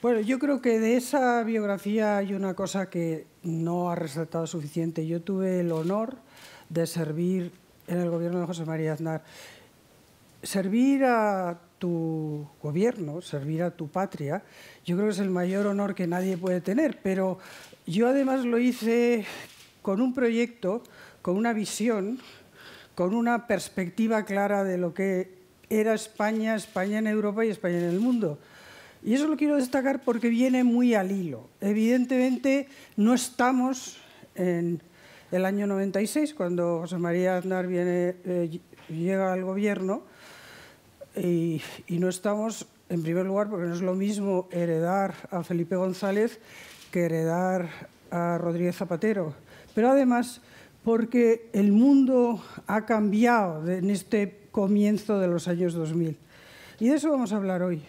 Bueno, yo creo que de esa biografía hay una cosa que no ha resaltado suficiente. Yo tuve el honor de servir en el gobierno de José María Aznar. Servir a tu gobierno, servir a tu patria, yo creo que es el mayor honor que nadie puede tener, pero yo además lo hice con un proyecto, con una visión, con una perspectiva clara de lo que era España, España en Europa y España en el mundo. Y eso lo quiero destacar porque viene muy al hilo. Evidentemente no estamos en el año 96, cuando José María Aznar viene, eh, llega al gobierno, y, y no estamos, en primer lugar, porque no es lo mismo heredar a Felipe González que heredar a Rodríguez Zapatero. Pero además porque el mundo ha cambiado en este comienzo de los años 2000. Y de eso vamos a hablar hoy.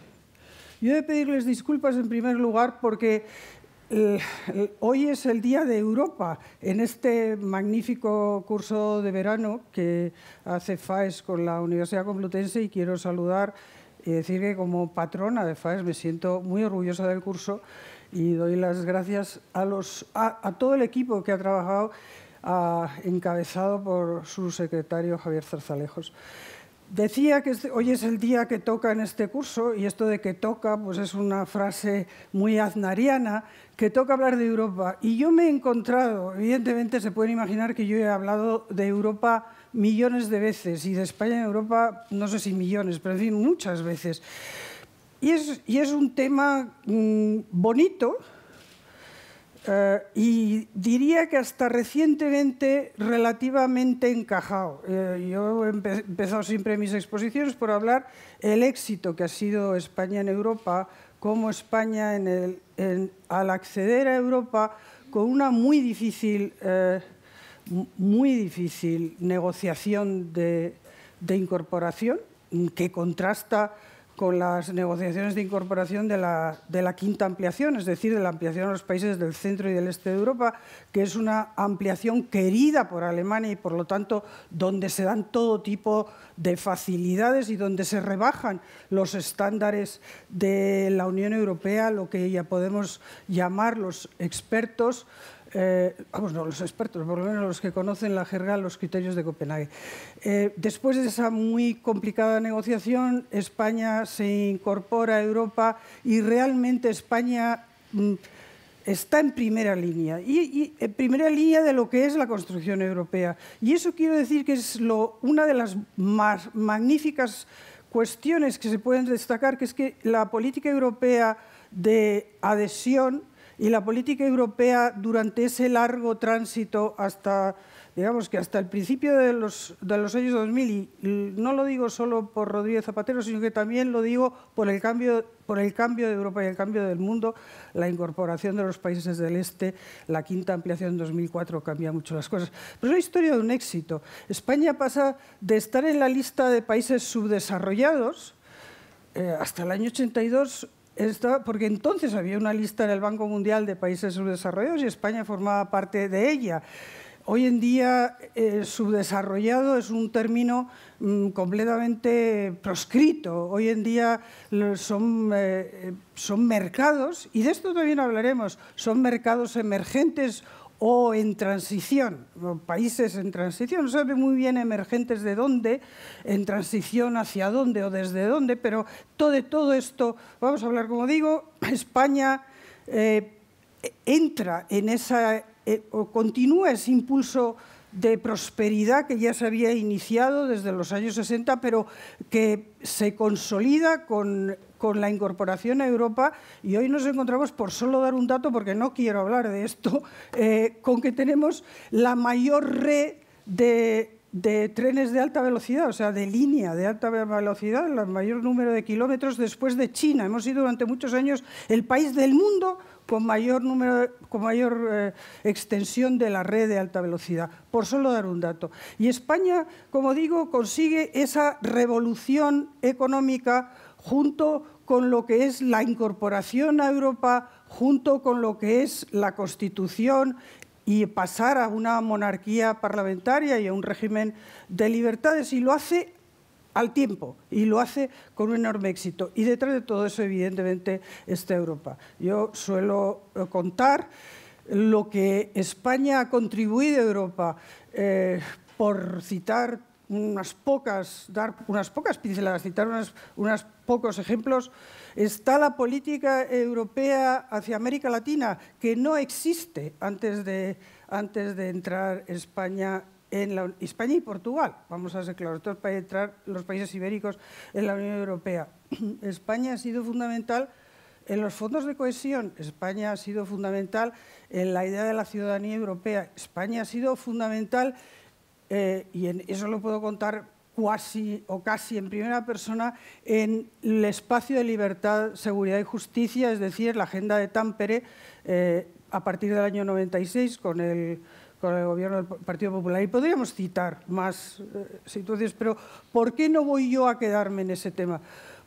Yo he de pedirles disculpas en primer lugar porque eh, eh, hoy es el Día de Europa, en este magnífico curso de verano que hace FAES con la Universidad Complutense y quiero saludar y decir que como patrona de FAES me siento muy orgullosa del curso y doy las gracias a, todo el equipo que ha trabajado ah, encabezado por su secretario Javier Zarzalejos. Decía que hoy es el día que toca en este curso y esto de que toca pues es una frase muy aznariana, que toca hablar de Europa. Y yo me he encontrado, evidentemente se pueden imaginar que yo he hablado de Europa millones de veces y de España en Europa no sé si millones, pero en muchas veces. Y es, un tema mm, bonito, eh, y diría que hasta recientemente relativamente encajado. Eh, yo he empezado siempre mis exposiciones por hablar el éxito que ha sido España en Europa, cómo España al acceder a Europa con una muy difícil, eh, muy difícil negociación de incorporación que contrasta con las negociaciones de incorporación de la, de la, quinta ampliación, es decir, de la ampliación a los países del centro y del este de Europa, que es una ampliación querida por Alemania y, por lo tanto, donde se dan todo tipo de facilidades y donde se rebajan los estándares de la Unión Europea, lo que ya podemos llamar los expertos eh, vamos, no los expertos, por lo menos los que conocen la jerga, los criterios de Copenhague. Eh, después de esa muy complicada negociación, España se incorpora a Europa y realmente España mm, está en primera línea, y, en primera línea de lo que es la construcción europea. Y eso quiero decir que es una de las más magníficas cuestiones que se pueden destacar, que es que la política europea de adhesión y la política europea durante ese largo tránsito hasta, digamos que hasta el principio de los, años 2000, y no lo digo solo por Rodríguez Zapatero, sino que también lo digo por el cambio por el cambio de Europa y el cambio del mundo, la incorporación de los países del este, la quinta ampliación en 2004 cambia mucho las cosas. Pero es una historia de un éxito. España pasa de estar en la lista de países subdesarrollados eh, hasta el año 82 porque entonces había una lista en el Banco Mundial de Países Subdesarrollados y España formaba parte de ella. Hoy en día, eh, subdesarrollado es un término mm, completamente proscrito. Hoy en día son, eh, eh, son mercados, y de esto también hablaremos, son mercados emergentes o en transición, países en transición, no sabe muy bien emergentes de dónde, en transición hacia dónde o desde dónde, pero todo, todo esto, vamos a hablar, como digo, España eh, entra en esa, eh, o continúa ese impulso de prosperidad que ya se había iniciado desde los años 60, pero que se consolida con con la incorporación a Europa y hoy nos encontramos, por solo dar un dato, porque no quiero hablar de esto, eh, con que tenemos la mayor red de trenes de alta velocidad, o sea, de línea de alta velocidad, el mayor número de kilómetros después de China. Hemos sido durante muchos años el país del mundo con mayor, número, con mayor eh, extensión de la red de alta velocidad, por solo dar un dato. Y España, como digo, consigue esa revolución económica junto con lo que es la incorporación a Europa, junto con lo que es la Constitución y pasar a una monarquía parlamentaria y a un régimen de libertades, y lo hace al tiempo y lo hace con un enorme éxito. Y detrás de todo eso, evidentemente, está Europa. Yo suelo eh, contar lo que España ha contribuido a Europa, eh, por citar unas pocas, dar unas pocas pinceladas, citar unos pocos ejemplos, está la política europea hacia América Latina, que no existe antes de, antes de entrar España en la, España y Portugal, vamos a ser claros, para entrar los países ibéricos en la Unión Europea. España ha sido fundamental en los fondos de cohesión. España ha sido fundamental en la idea de la ciudadanía europea. España ha sido fundamental eh, y eso lo puedo contar cuasi o casi en primera persona, en el espacio de libertad, seguridad y justicia, es decir, la agenda de Tampere, eh, a partir del año 96 con el, gobierno del Partido Popular. Y podríamos citar más eh, situaciones, pero ¿por qué no voy yo a quedarme en ese tema?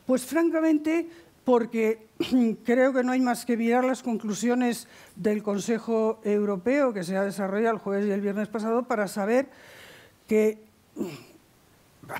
Pues francamente porque creo que no hay más que mirar las conclusiones del Consejo Europeo que se ha desarrollado el jueves y el viernes pasado para saber que mm,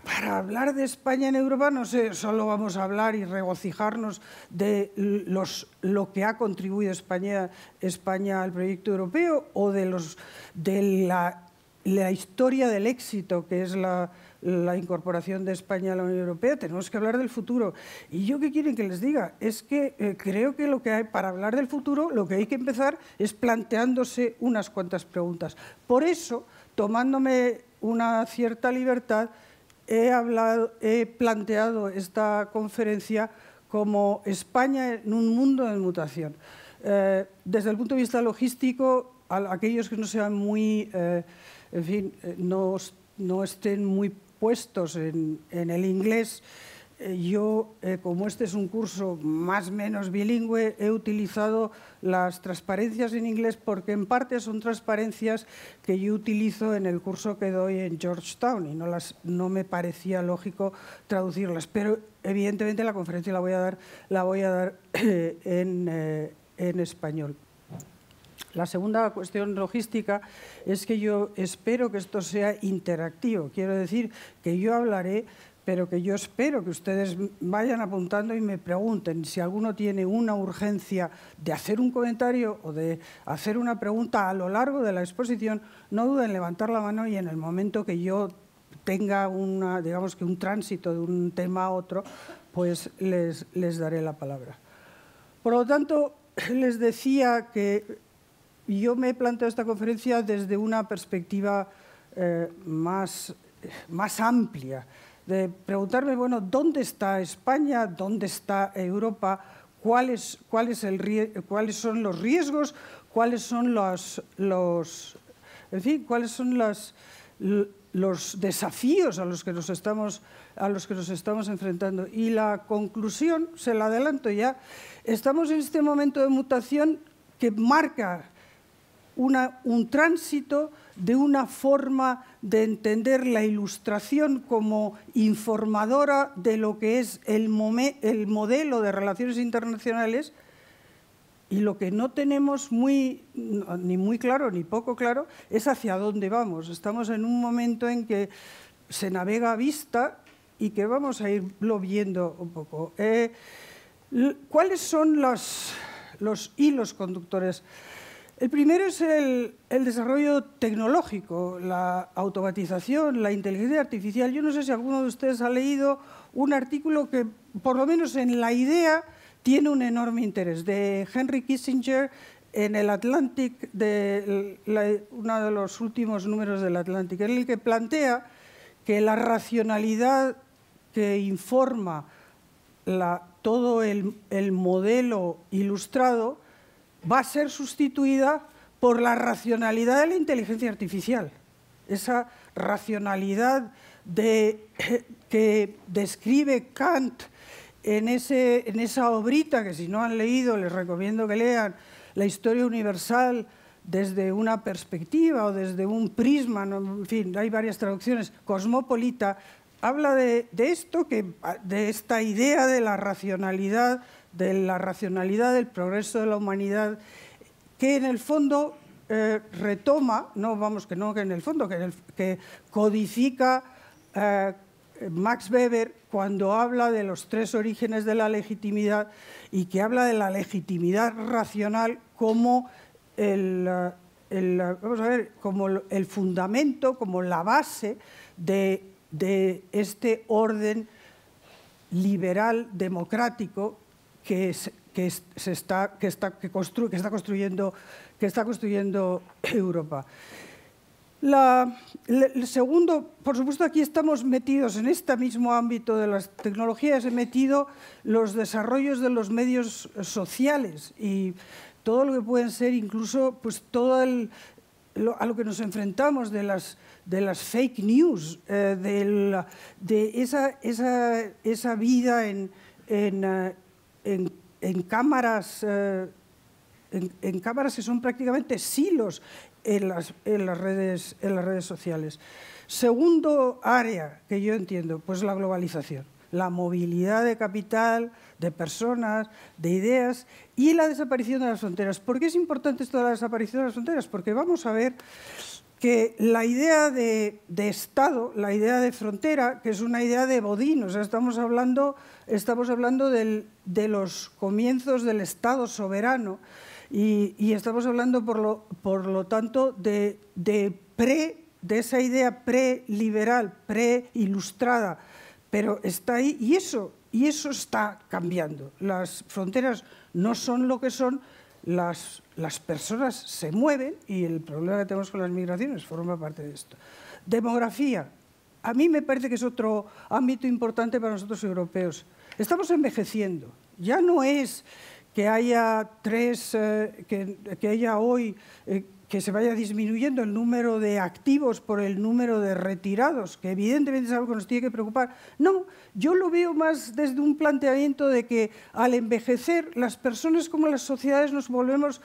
para hablar de España en Europa no sé, solo vamos a hablar y regocijarnos de los, lo que ha contribuido España, España al proyecto europeo o de, los, de la, la historia del éxito que es la, la incorporación de España a la Unión Europea, tenemos que hablar del futuro. ¿Y yo qué quieren que les diga? Es que eh, creo que, lo que hay, para hablar del futuro lo que hay que empezar es planteándose unas cuantas preguntas. Por eso, tomándome una cierta libertad, he, he planteado esta conferencia como España en un mundo de mutación. Eh, desde el punto de vista logístico, aquellos que no sean muy, eh, en fin, eh, no, estén muy puestos en el inglés, eh, yo, eh, como este es un curso más o menos bilingüe, he utilizado las transparencias en inglés porque en parte son transparencias que yo utilizo en el curso que doy en Georgetown y no, me parecía lógico traducirlas. Pero evidentemente la conferencia la voy a dar, la voy a dar eh, en español. La segunda cuestión logística es que yo espero que esto sea interactivo. Quiero decir que yo hablaré pero que yo espero que ustedes vayan apuntando y me pregunten si alguno tiene una urgencia de hacer un comentario o de hacer una pregunta a lo largo de la exposición, no duden en levantar la mano y en el momento que yo tenga una, digamos que un tránsito de un tema a otro, pues les, daré la palabra. Por lo tanto, les decía que yo me he planteado esta conferencia desde una perspectiva eh, más, más amplia, de preguntarme, bueno, ¿dónde está España? ¿Dónde está Europa? ¿Cuáles son los riesgos? ¿Cuáles son los, cuáles son los desafíos a los, que nos estamos, a los que nos estamos enfrentando? Y la conclusión, se la adelanto ya, estamos en este momento de mutación que marca un tránsito de una forma de entender la ilustración como informadora de lo que es el, modelo de relaciones internacionales y lo que no tenemos muy, ni muy claro ni poco claro es hacia dónde vamos. Estamos en un momento en que se navega a vista y que vamos a irlo viendo un poco. Eh, ¿Cuáles son los hilos conductores? El primero es el, desarrollo tecnológico, la automatización, la inteligencia artificial. Yo no sé si alguno de ustedes ha leído un artículo que, por lo menos en la idea, tiene un enorme interés, de Henry Kissinger en el Atlantic, de uno de los últimos números del Atlantic, en el que plantea que la racionalidad que informa todo el modelo ilustrado va a ser sustituida por la racionalidad de la inteligencia artificial. Esa racionalidad que describe Kant en, esa obrita que si no han leído les recomiendo que lean, La historia universal desde una perspectiva o desde un prisma, en fin, hay varias traducciones, cosmopolita, habla de, esto, de esta idea de la racionalidad de la racionalidad, del progreso de la humanidad, que en el fondo eh, retoma, no vamos, que no que en el fondo, que, codifica eh, Max Weber cuando habla de los tres orígenes de la legitimidad y que habla de la legitimidad racional como el, eh, como el fundamento, como la base de, de este orden liberal democrático que, es, que, se está, que, está, que, que, está construyendo, que está construyendo Europa. el segundo, por supuesto, aquí estamos metidos en este mismo ámbito de las tecnologías, he metido los desarrollos de los medios sociales y todo lo que pueden ser, incluso pues, todo a lo que nos enfrentamos de las, de las fake news, eh, de, de esa, esa, vida en, eh, en, cámaras... Eh, en, cámaras que son prácticamente silos en las, en las, redes, en las redes sociales. Segundo área que yo entiendo, pues la globalización, la movilidad de capital, de personas, de ideas y la desaparición de las fronteras. ¿Por qué es importante esto de la desaparición de las fronteras? Porque vamos a ver que la idea de, Estado, la idea de frontera, que es una idea de Bodín, o sea, estamos hablando, estamos hablando de los comienzos del Estado soberano y, estamos hablando, por lo, por lo tanto, de, pre, de esa idea pre-liberal, pre-ilustrada, pero está ahí y eso, y eso está cambiando. Las fronteras no son lo que son, las, las personas se mueven y el problema que tenemos con las migraciones forma parte de esto. Demografía. A mí me parece que es otro ámbito importante para nosotros europeos. Estamos envejeciendo. Ya no es que haya tres, eh, que, que, haya hoy eh, que se vaya disminuyendo el número de activos por el número de retirados, que evidentemente es algo que nos tiene que preocupar. No, yo lo veo más desde un planteamiento de que al envejecer las personas como las sociedades nos volvemos,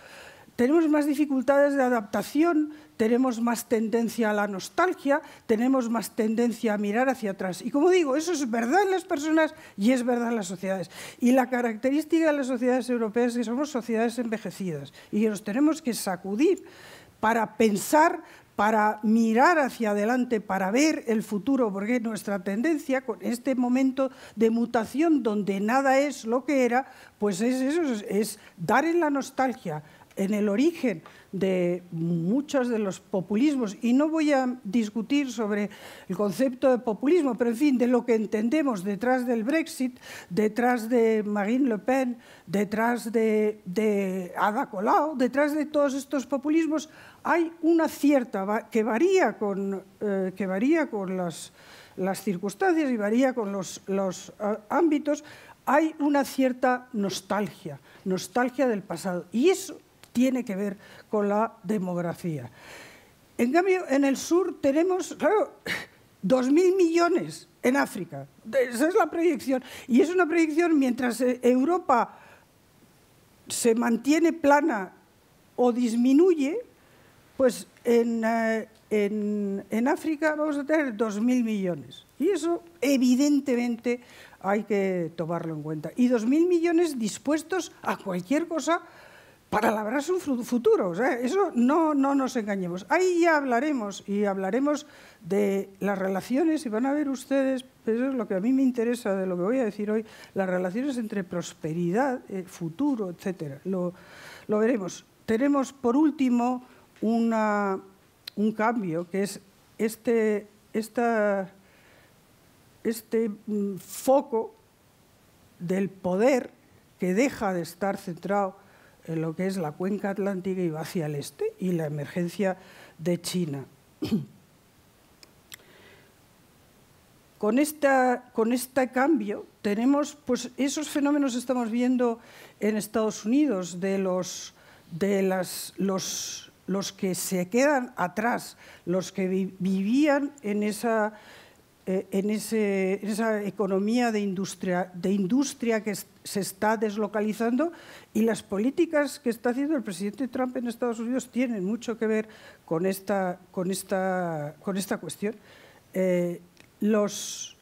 tenemos más dificultades de adaptación, tenemos más tendencia a la nostalgia, tenemos más tendencia a mirar hacia atrás. Y como digo, eso es verdad en las personas y es verdad en las sociedades. Y la característica de las sociedades europeas es que somos sociedades envejecidas y que nos tenemos que sacudir para pensar, para mirar hacia adelante, para ver el futuro, porque nuestra tendencia con este momento de mutación donde nada es lo que era, pues es eso, es dar en la nostalgia, en el origen de muchos de los populismos. Y no voy a discutir sobre el concepto de populismo, pero en fin, de lo que entendemos detrás del Brexit, detrás de Marine Le Pen, detrás de, de Ada Colau, detrás de todos estos populismos, hay una cierta, que varía con, eh, que varía con las, circunstancias y varía con los, eh, ámbitos, hay una cierta nostalgia, nostalgia del pasado. Y eso tiene que ver con la demografía. En cambio, en el sur tenemos, claro, 2.000 millones en África. Esa es la proyección. Y es una proyección mientras eh, Europa se mantiene plana o disminuye, pues eh, en, África vamos a tener 2.000 millones. Y eso evidentemente hay que tomarlo en cuenta. Y 2.000 millones dispuestos a cualquier cosa para labrar su futuro. O sea, eso no, no nos engañemos. Ahí ya hablaremos y hablaremos de las relaciones y van a ver ustedes, eso es lo que a mí me interesa de lo que voy a decir hoy, las relaciones entre prosperidad, eh, futuro, etc. Lo, lo veremos. Tenemos, por último, un cambio, que es este, este mm, foco del poder que deja de estar centrado en lo que es la cuenca atlántica y va hacia el este y la emergencia de China. Con, con este cambio tenemos, pues esos fenómenos estamos viendo en Estados Unidos de los, de las, los los que se quedan atrás, los que vivían en esa, eh, en, esa economía de industria, de industria que se está deslocalizando y las políticas que está haciendo el presidente Trump en Estados Unidos tienen mucho que ver con esta, con esta, con esta cuestión. Eh, los,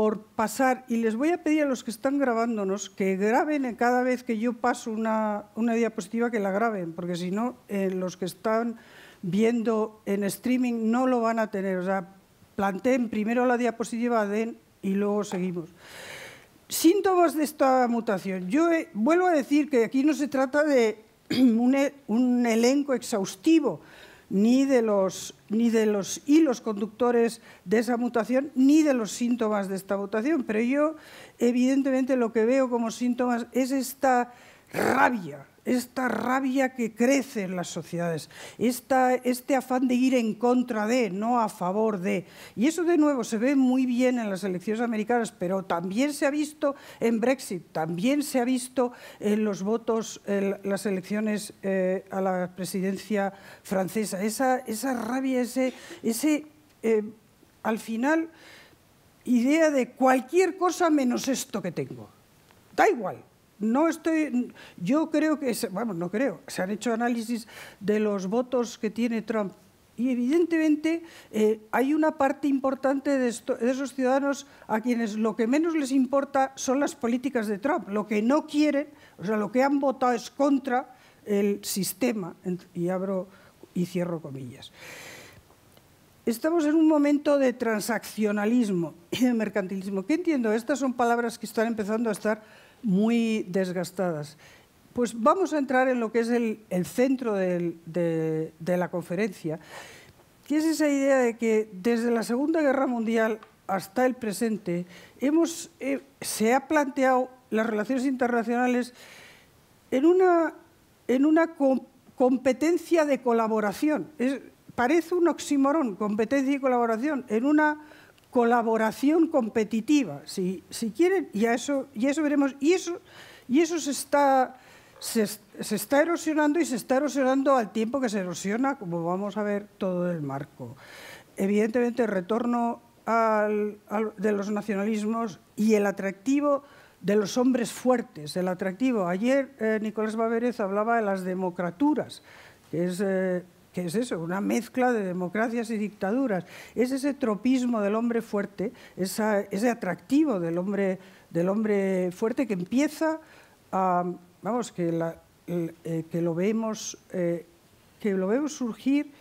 por pasar, y les voy a pedir a los que están grabándonos que graben cada vez que yo paso una, diapositiva que la graben, porque si no, eh, los que están viendo en streaming no lo van a tener. O sea, planteen primero la diapositiva, den y luego seguimos. Síntomas de esta mutación. Yo eh, vuelvo a decir que aquí no se trata de un, e, un elenco exhaustivo, ni de los, ni de los hilos conductores de esa mutación, ni de los síntomas de esta mutación. Pero yo, evidentemente, lo que veo como síntomas es esta rabia esta rabia que crece en las sociedades, este afán de ir en contra de, no a favor de. Y eso de nuevo se ve muy bien en las elecciones americanas, pero también se ha visto en Brexit, también se ha visto en los votos, en las elecciones eh, a la presidencia francesa. Esa, rabia, ese, eh, al final, idea de cualquier cosa menos esto que tengo. Da igual, no estoy, yo creo que, bueno, no creo, se han hecho análisis de los votos que tiene Trump y evidentemente eh, hay una parte importante de, de, esos ciudadanos a quienes lo que menos les importa son las políticas de Trump. Lo que no quieren, o sea, lo que han votado es contra el sistema. Y abro y cierro comillas. Estamos en un momento de transaccionalismo y de mercantilismo. ¿Qué entiendo? Estas son palabras que están empezando a estar muy desgastadas. Pues vamos a entrar en lo que es el, centro de, la conferencia, que es esa idea de que desde la Segunda Guerra Mundial hasta el presente, hemos, eh, se ha planteado las relaciones internacionales en una, en una competencia de colaboración. parece un oxímoron, competencia y colaboración, en una colaboración competitiva, si, quieren, y, eso, y eso veremos. Y eso, y eso se, está, se, está erosionando y se está erosionando al tiempo que se erosiona, como vamos a ver, todo el marco. Evidentemente, el retorno de los nacionalismos y el atractivo de los hombres fuertes, el atractivo. Ayer eh, Nicolás Baverez hablaba de las democraturas, es... Eh, que es eso, una mezcla de democracias y dictaduras. Es ese tropismo del hombre fuerte, ese atractivo del hombre, fuerte que empieza a, vamos, que, eh, lo vemos, eh, que lo vemos surgir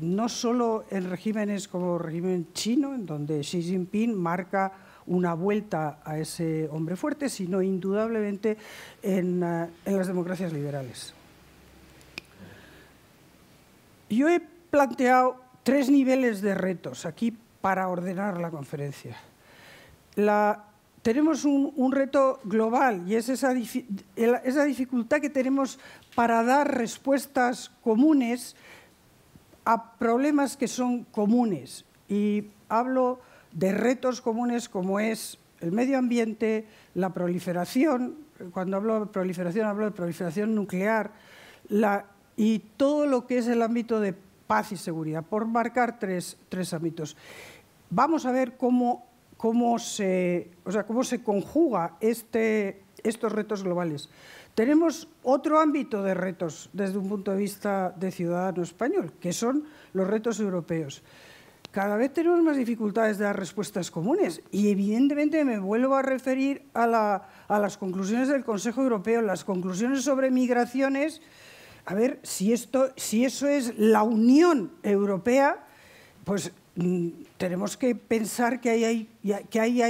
no solo en regímenes como el régimen chino, en donde Xi Jinping marca una vuelta a ese hombre fuerte, sino indudablemente en eh, las democracias liberales. Yo he planteado tres niveles de retos aquí para ordenar la conferencia. tenemos un, reto global y es esa, dificultad que tenemos para dar respuestas comunes a problemas que son comunes. Y hablo de retos comunes como es el medio ambiente, la proliferación, cuando hablo de proliferación hablo de proliferación nuclear, la y todo lo que es el ámbito de paz y seguridad, por marcar tres, tres ámbitos. Vamos a ver cómo, cómo, se, o sea, cómo se conjuga este, estos retos globales. Tenemos otro ámbito de retos desde un punto de vista de ciudadano español, que son los retos europeos. Cada vez tenemos más dificultades de dar respuestas comunes y evidentemente me vuelvo a referir a, la, a las conclusiones del Consejo Europeo, las conclusiones sobre migraciones a ver, si, esto, si eso es la Unión Europea, pues mm, tenemos que pensar que hay, hay que eh,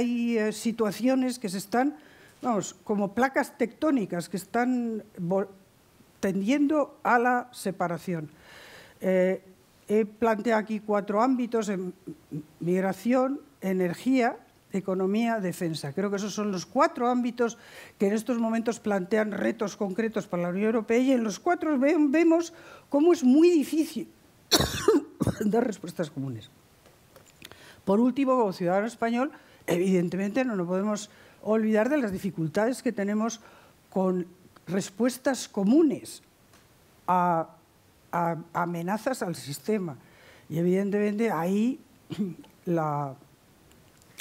hay, situaciones que se están, vamos, como placas tectónicas que están tendiendo a la separación. Eh, he planteado aquí cuatro ámbitos, em, migración, energía, economía, defensa. Creo que esos son los cuatro ámbitos que en estos momentos plantean retos concretos para la Unión Europea y en los cuatro vemos cómo es muy difícil dar respuestas comunes. Por último, como ciudadano español, evidentemente no nos podemos olvidar de las dificultades que tenemos con respuestas comunes a, amenazas al sistema. Y evidentemente ahí la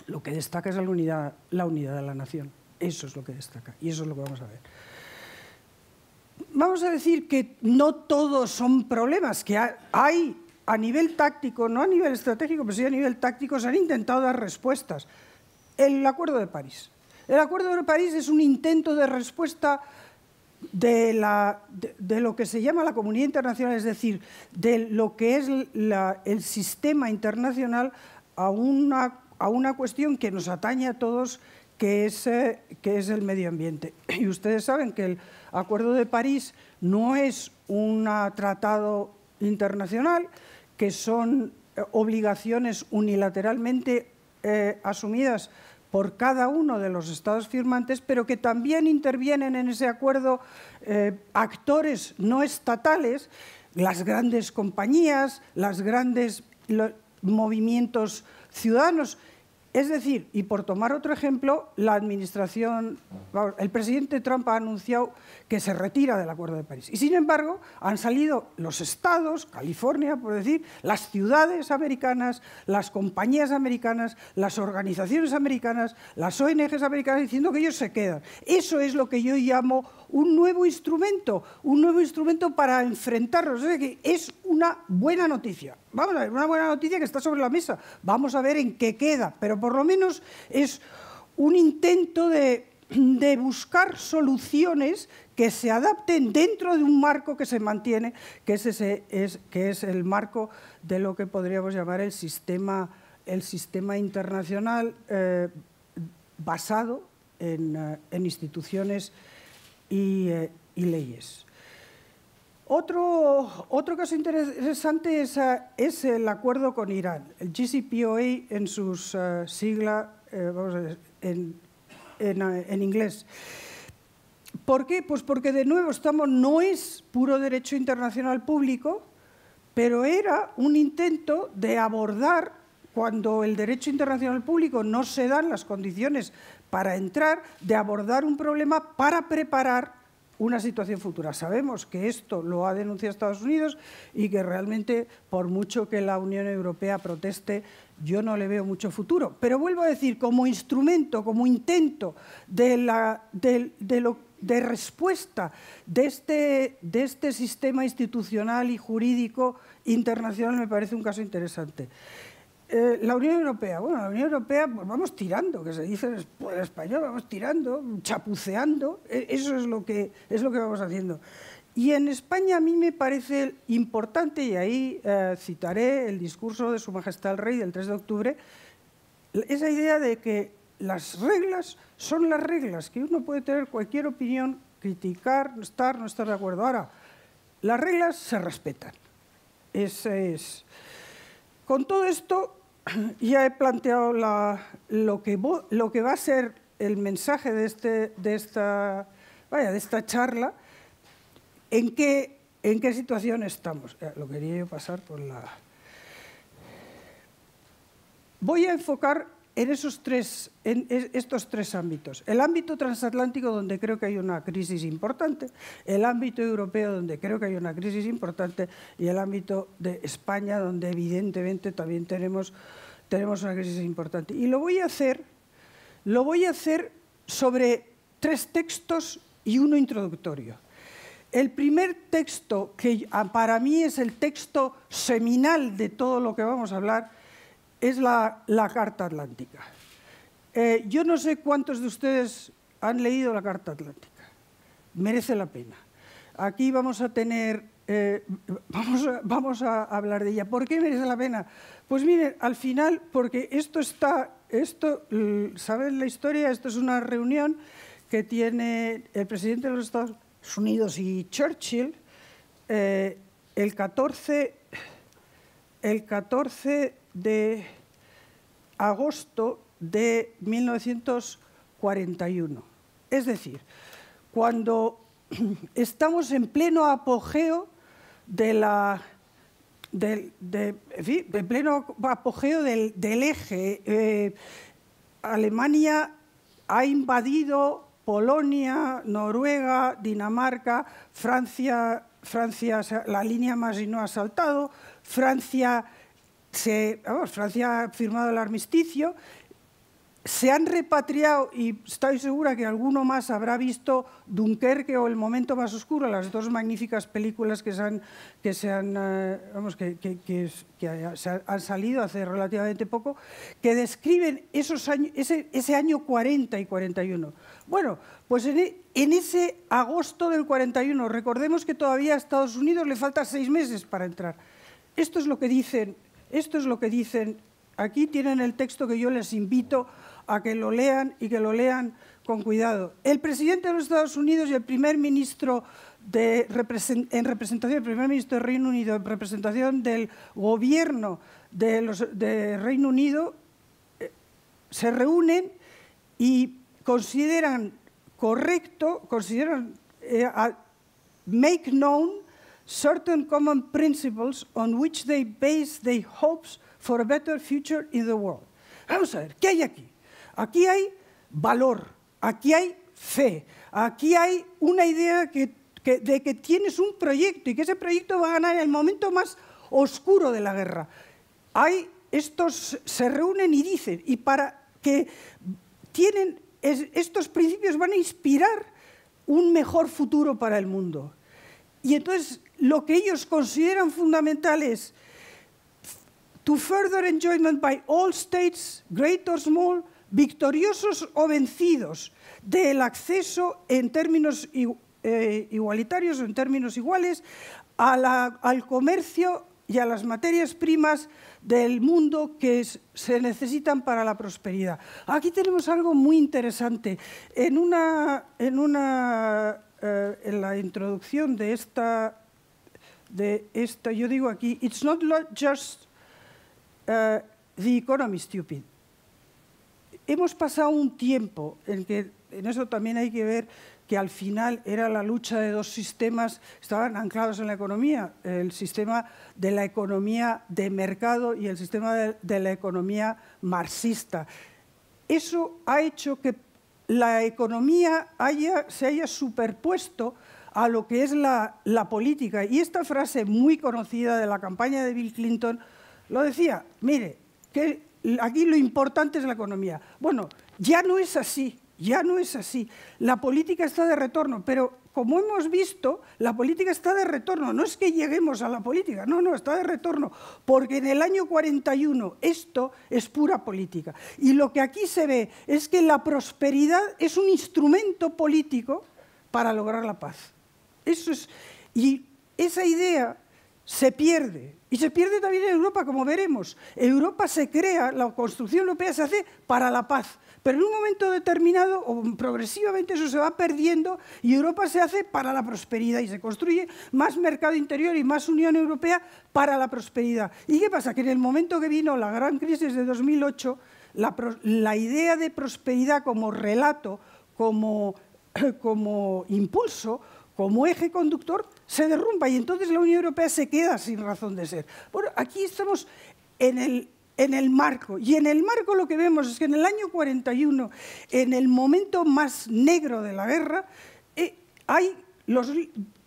lo que destaca es la unidad, la unidad de la nación. Eso es lo que destaca y eso es lo que vamos a ver. Vamos a decir que no todos son problemas, que hay a nivel táctico, no a nivel estratégico, pero sí a nivel táctico, se han intentado dar respuestas. El Acuerdo de París. El Acuerdo de París es un intento de respuesta de, la, lo que se llama la comunidad internacional, es decir, de lo que es el sistema internacional a una a una cuestión que nos atañe a todos, que es, eh, el medio ambiente. Y ustedes saben que el Acuerdo de París no es un tratado internacional, que son eh, obligaciones unilateralmente eh, asumidas por cada uno de los estados firmantes, pero que también intervienen en ese acuerdo actores no estatales, las grandes compañías, los grandes movimientos ciudadanos es decir, y por tomar otro ejemplo, la administración, el presidente Trump ha anunciado que se retira del Acuerdo de París. Y sin embargo, han salido los estados, California, por decir, las ciudades americanas, las compañías americanas, las organizaciones americanas, las ONGs americanas diciendo que ellos se quedan. Eso es lo que yo llamo un nuevo instrumento, un nuevo instrumento para enfrentarnos. Es una buena noticia. Vamos a ver, una buena noticia que está sobre la mesa. Vamos a ver en qué queda, pero por lo menos es un intento de, buscar soluciones que se adapten dentro de un marco que se mantiene, que es, el marco de lo que podríamos llamar el sistema, internacional eh, basado en, eh, en instituciones eh, y, leyes. Otro, otro, caso interesante es, eh, el acuerdo con Irán, el GCPOA en sus eh, siglas, en, en inglés. ¿Por qué? Pues porque de nuevo estamos, no es puro derecho internacional público, pero era un intento de abordar cuando el derecho internacional público no se dan las condiciones para entrar, de abordar un problema para preparar una situación futura. Sabemos que esto lo ha denunciado Estados Unidos y que realmente, por mucho que la Unión Europea proteste, yo no le veo mucho futuro. Pero vuelvo a decir, como instrumento, como intento de, respuesta este, de este sistema institucional y jurídico internacional, me parece un caso interesante. Eh, la Unión Europea, bueno, la Unión Europea, pues vamos tirando, que se dice en español, vamos tirando, chapuceando, e-, eso es lo que, es lo que vamos haciendo. Y en España a mí me parece importante, y ahí eh, citaré el discurso de Su Majestad el Rey del 3 de octubre, esa idea de que las reglas son las reglas, que uno puede tener cualquier opinión, criticar, estar, no estar de acuerdo. Ahora, las reglas se respetan. es. Con todo esto, ya he planteado lo, que lo que va a ser el mensaje de, este, de, esta, vaya, de esta charla, en qué, en qué situación estamos. Lo quería yo pasar por la... Voy a enfocar en, esos tres, estos tres ámbitos. El ámbito transatlántico, donde creo que hay una crisis importante, el ámbito europeo, donde creo que hay una crisis importante, y el ámbito de España, donde evidentemente también tenemos, tenemos una crisis importante. Y lo voy a hacer, lo voy a hacer sobre tres textos y uno introductorio. El primer texto, que para mí es el texto seminal de todo lo que vamos a hablar, es la, la Carta Atlántica. Eh, yo no sé cuántos de ustedes han leído la Carta Atlántica. Merece la pena. Aquí vamos a tener, eh, vamos, a, vamos, a, hablar de ella. ¿Por qué merece la pena? Pues miren, al final, porque esto está, esto, ¿saben la historia? Esto es una reunión que tiene el presidente de los Estados Unidos y Churchill eh, el 14, el 14 de agosto de 1941. Es decir, cuando estamos en pleno apogeo de la del, pleno apogeo del, eje. Eh, Alemania ha invadido Polonia, Noruega, Dinamarca, Francia, Francia, la línea más no ha saltado, Francia Francia ha firmado el armisticio, se han repatriado y estoy segura que alguno más habrá visto Dunkerque o El momento más oscuro, las dos magníficas películas que se han, salido hace relativamente poco, que describen esos ese, año 40 y 41. Bueno, pues en, e, en ese agosto del 41, recordemos que todavía a Estados Unidos le faltan seis meses para entrar. Esto es lo que dicen esto es lo que dicen. Aquí tienen el texto que yo les invito a que lo lean y que lo lean con cuidado. El presidente de los Estados Unidos y el primer ministro de, en representación del primer ministro del Reino Unido, en representación del gobierno de, Reino Unido, eh, se reúnen y consideran correcto, consideran eh, a make known certain common principles on which they base their hopes for a better future in the world. Vamos a ver, ¿qué hay aquí? Aquí hay valor, aquí hay fe, aquí hay una idea de que tienes un proyecto y que ese proyecto va a ganar en el momento más oscuro de la guerra. estos se reúnen y dicen, y para que tienen, estos principios van a inspirar un mejor futuro para el mundo. Y entonces lo que ellos consideran fundamental es to further enjoyment by all states, great or small, victoriosos o vencidos del acceso en términos eh, igualitarios o en términos iguales a al comercio y a las materias primas del mundo que se necesitan para la prosperidad. Aquí tenemos algo muy interesante. En, una, en, una, eh, en la introducción de esta de esto, yo digo aquí, it's not just eh, the economy stupid. Hemos pasado un tiempo en que, en eso también hay que ver que al final era la lucha de dos sistemas, estaban anclados en la economía, el sistema de la economía de mercado y el sistema de, la economía marxista. Eso ha hecho que la economía se haya superpuesto a lo que es la, la política. Y esta frase muy conocida de la campaña de Bill Clinton lo decía, mire, que aquí lo importante es la economía. Bueno, ya no es así, ya no es así. La política está de retorno, pero como hemos visto, la política está de retorno. No es que lleguemos a la política, no, no, está de retorno. Porque en el año 41 esto es pura política. Y lo que aquí se ve es que la prosperidad es un instrumento político para lograr la paz es, y esa idea se pierde. Y se pierde también en Europa, como veremos. Europa se crea, la construcción europea se hace para la paz. Pero en un momento determinado, o progresivamente, eso se va perdiendo y Europa se hace para la prosperidad y se construye más mercado interior y más Unión Europea para la prosperidad. ¿Y qué pasa? Que en el momento que vino la gran crisis de 2008, la, idea de prosperidad como relato, como impulso, como eje conductor, se derrumba y entonces la Unión Europea se queda sin razón de ser. Bueno, aquí estamos en el, marco. Y en el marco lo que vemos es que en el año 41, en el momento más negro de la guerra, eh, hay los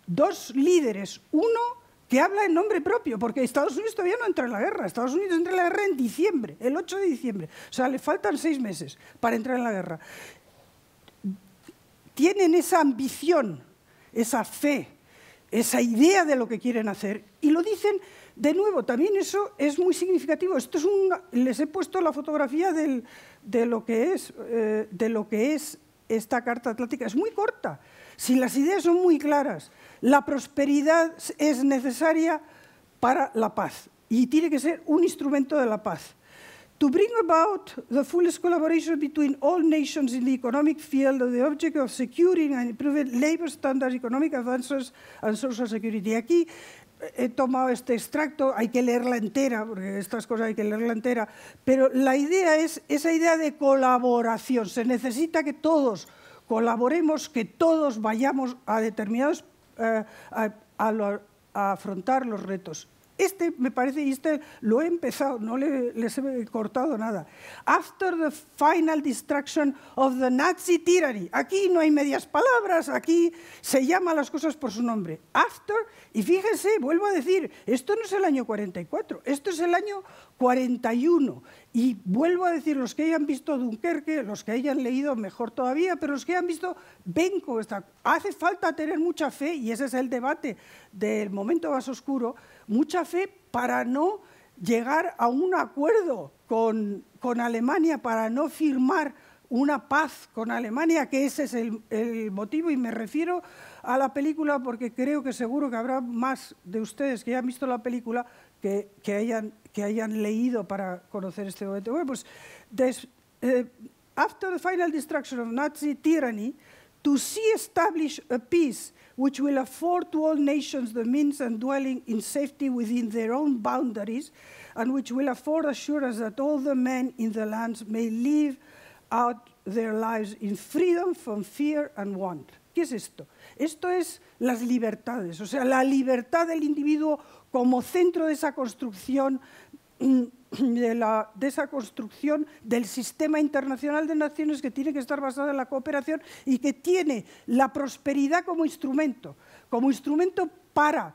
dos líderes. Uno que habla en nombre propio, porque Estados Unidos todavía no entra en la guerra. Estados Unidos entra en la guerra en diciembre, el 8 de diciembre. O sea, le faltan seis meses para entrar en la guerra. Tienen esa ambición esa fe, esa idea de lo que quieren hacer. Y lo dicen de nuevo, también eso es muy significativo. Esto es un, les he puesto la fotografía de, lo que es, eh, de lo que es esta Carta Atlántica. Es muy corta. Si las ideas son muy claras, la prosperidad es necesaria para la paz y tiene que ser un instrumento de la paz to bring about the fullest collaboration between all nations in the economic field with the object of securing and improving labor standards, economic advances, and social security. Aquí he tomado este extracto, hay que leerla entera, porque estas cosas hay que leerla entera, pero la idea es esa idea de colaboración. Se necesita que todos colaboremos, que todos vayamos a determinados... Eh, a afrontar los retos este me parece, y este lo he empezado, no le, les he cortado nada. After the final destruction of the Nazi tyranny. Aquí no hay medias palabras, aquí se llama las cosas por su nombre. After, y fíjense, vuelvo a decir, esto no es el año 44, esto es el año 41. Y vuelvo a decir, los que hayan visto Dunkerque, los que hayan leído mejor todavía, pero los que hayan visto, ven con Hace falta tener mucha fe, y ese es el debate del momento más oscuro, mucha fe para no llegar a un acuerdo con, con Alemania, para no firmar una paz con Alemania, que ese es el, motivo, y me refiero a la película porque creo que seguro que habrá más de ustedes que hayan visto la película que, que hayan que hayan leído para conocer este momento. Bueno, pues, eh, after the final destruction of Nazi tyranny, to see establish a peace which will afford to all nations the means and dwelling in safety within their own boundaries, and which will afford assurance that all the men in the lands may live out their lives in freedom from fear and want. ¿Qué es esto? Esto es las libertades, o sea, la libertad del individuo como centro de esa construcción de, la, esa construcción del sistema internacional de naciones que tiene que estar basada en la cooperación y que tiene la prosperidad como instrumento, como instrumento para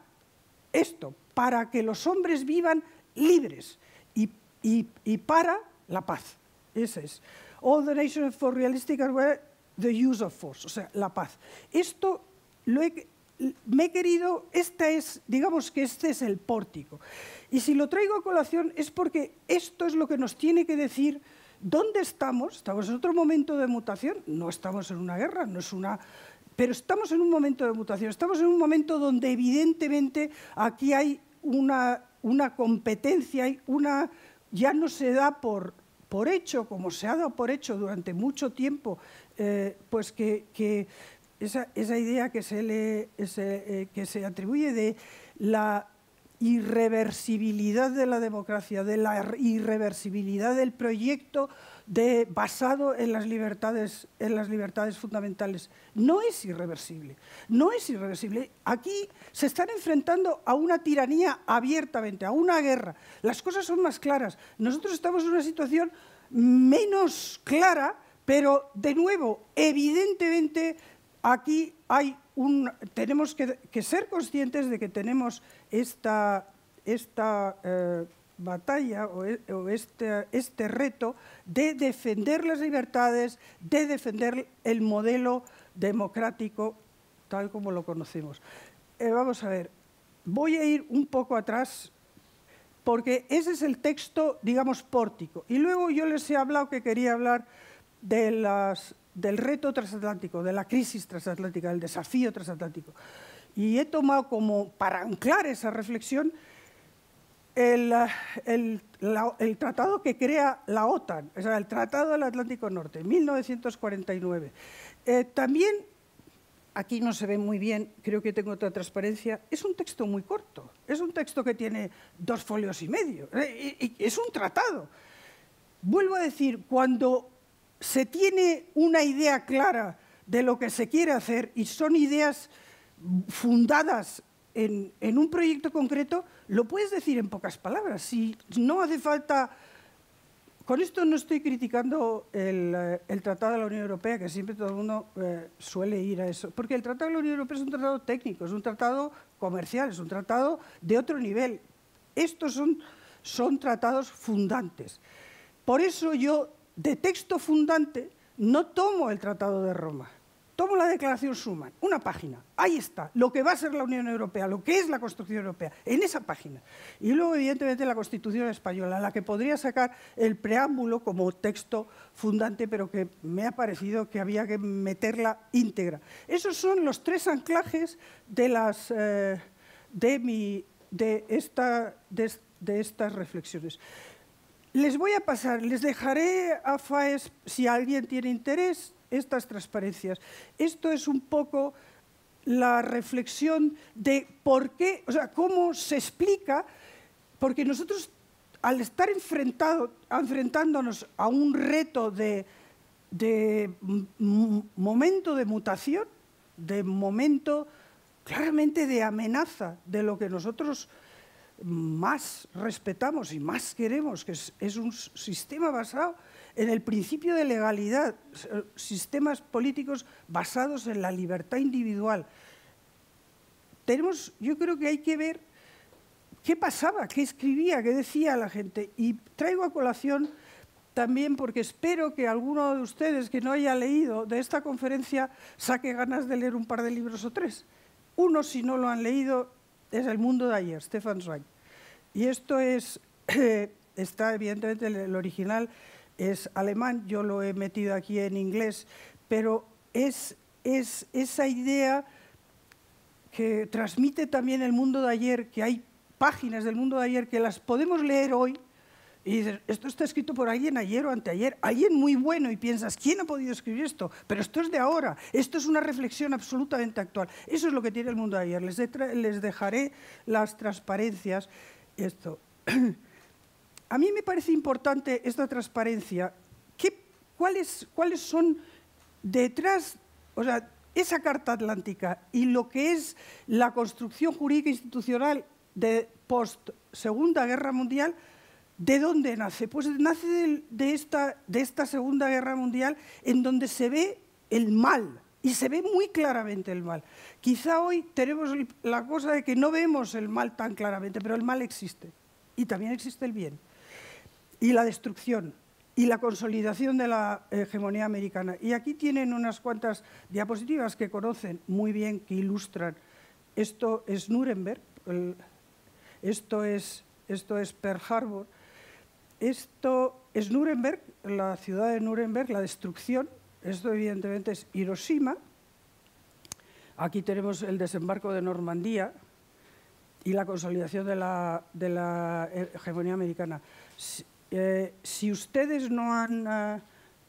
esto, para que los hombres vivan libres y, y, y para la paz. Ese es. All the nations for realistic are the use of force, o sea, la paz. Esto lo he me he querido, esta es, digamos que este es el pórtico. Y si lo traigo a colación es porque esto es lo que nos tiene que decir dónde estamos. Estamos en otro momento de mutación, no estamos en una guerra, no es una... Pero estamos en un momento de mutación, estamos en un momento donde evidentemente aquí hay una, una competencia, hay una, ya no se da por, por hecho, como se ha dado por hecho durante mucho tiempo, eh, pues que, que esa, idea que se, le, eh, que se atribuye de la irreversibilidad de la democracia, de la irreversibilidad del proyecto basado en las, libertades, en las libertades fundamentales. No es irreversible, no es irreversible. Aquí se están enfrentando a una tiranía abiertamente, a una guerra. Las cosas son más claras. Nosotros estamos en una situación menos clara, pero de nuevo, evidentemente aquí hay un, tenemos que, ser conscientes de que tenemos esta, eh, batalla o, e, este, este, reto de defender las libertades, de defender el modelo democrático tal como lo conocemos. Eh, vamos a ver, voy a ir un poco atrás porque ese es el texto, digamos, pórtico. Y luego yo les he hablado que quería hablar de las del reto transatlántico, de la crisis transatlántica, del desafío transatlántico. Y he tomado como, para anclar esa reflexión, el, tratado que crea la OTAN, o el Tratado del Atlántico Norte, 1949. Eh, también, aquí no se ve muy bien, creo que tengo otra transparencia, es un texto muy corto, es un texto que tiene dos folios y medio, eh, es un tratado. Vuelvo a decir, cuando se tiene una idea clara de lo que se quiere hacer y son ideas fundadas en, un proyecto concreto, lo puedes decir en pocas palabras. Si no hace falta... Con esto no estoy criticando el, eh, Tratado de la Unión Europea, que siempre todo el mundo eh, suele ir a eso, porque el Tratado de la Unión Europea es un tratado técnico, es un tratado comercial, es un tratado de otro nivel. Estos son tratados fundantes. Por eso yo de texto fundante no tomo el Tratado de Roma, tomo la Declaración Schuman, una página, ahí está, lo que va a ser la Unión Europea, lo que es la Constitución Europea, en esa página. Y luego, evidentemente, la Constitución Española, la que podría sacar el preámbulo como texto fundante, pero que me ha parecido que había que meterla íntegra. Esos son los tres anclajes de, eh, de estas reflexiones. Les voy a pasar, les dejaré a FAES, si alguien tiene interés, estas transparencias. Esto es un poco la reflexión de por qué, o sea, cómo se explica, porque nosotros al estar enfrentado, enfrentándonos a un reto de, de momento de mutación, de momento claramente de amenaza de lo que nosotros más respetamos y más queremos, que es, un sistema basado en el principio de legalidad, eh, sistemas políticos basados en la libertad individual. Tenemos, yo creo que hay que ver qué pasaba, qué escribía, qué decía la gente. Y traigo a colación también porque espero que alguno de ustedes que no haya leído de esta conferencia saque ganas de leer un par de libros o tres. Uno, si no lo han leído, es El mundo de ayer, Stefan Zweig. Y esto es, está evidentemente el original es alemán, yo lo he metido aquí en inglés, pero es, esa idea que transmite también el mundo de ayer, que hay páginas del mundo de ayer que las podemos leer hoy y esto está escrito por alguien ayer o anteayer, alguien muy bueno, y piensas, ¿quién ha podido escribir esto? Pero esto es de ahora, esto es una reflexión absolutamente actual. Eso es lo que tiene el mundo de ayer. Les, les dejaré las transparencias esto. A mí me parece importante esta transparencia. cuáles, son detrás, o sea, esa Carta Atlántica y lo que es la construcción jurídica institucional de post-Segunda Guerra Mundial? ¿De dónde nace? Pues nace de, esta, de esta Segunda Guerra Mundial en donde se ve el mal, y se ve muy claramente el mal. Quizá hoy tenemos la cosa de que no vemos el mal tan claramente, pero el mal existe. Y también existe el bien. Y la destrucción. Y la consolidación de la hegemonía americana. Y aquí tienen unas cuantas diapositivas que conocen muy bien, que ilustran. Esto es Nuremberg, esto, es, esto es Pearl Harbor, esto es Nuremberg, la ciudad de Nuremberg, la destrucción esto evidentemente es Hiroshima. Aquí tenemos el desembarco de Normandía y la consolidación de la, eh, hegemonía americana. Eh, si, ustedes no han, eh,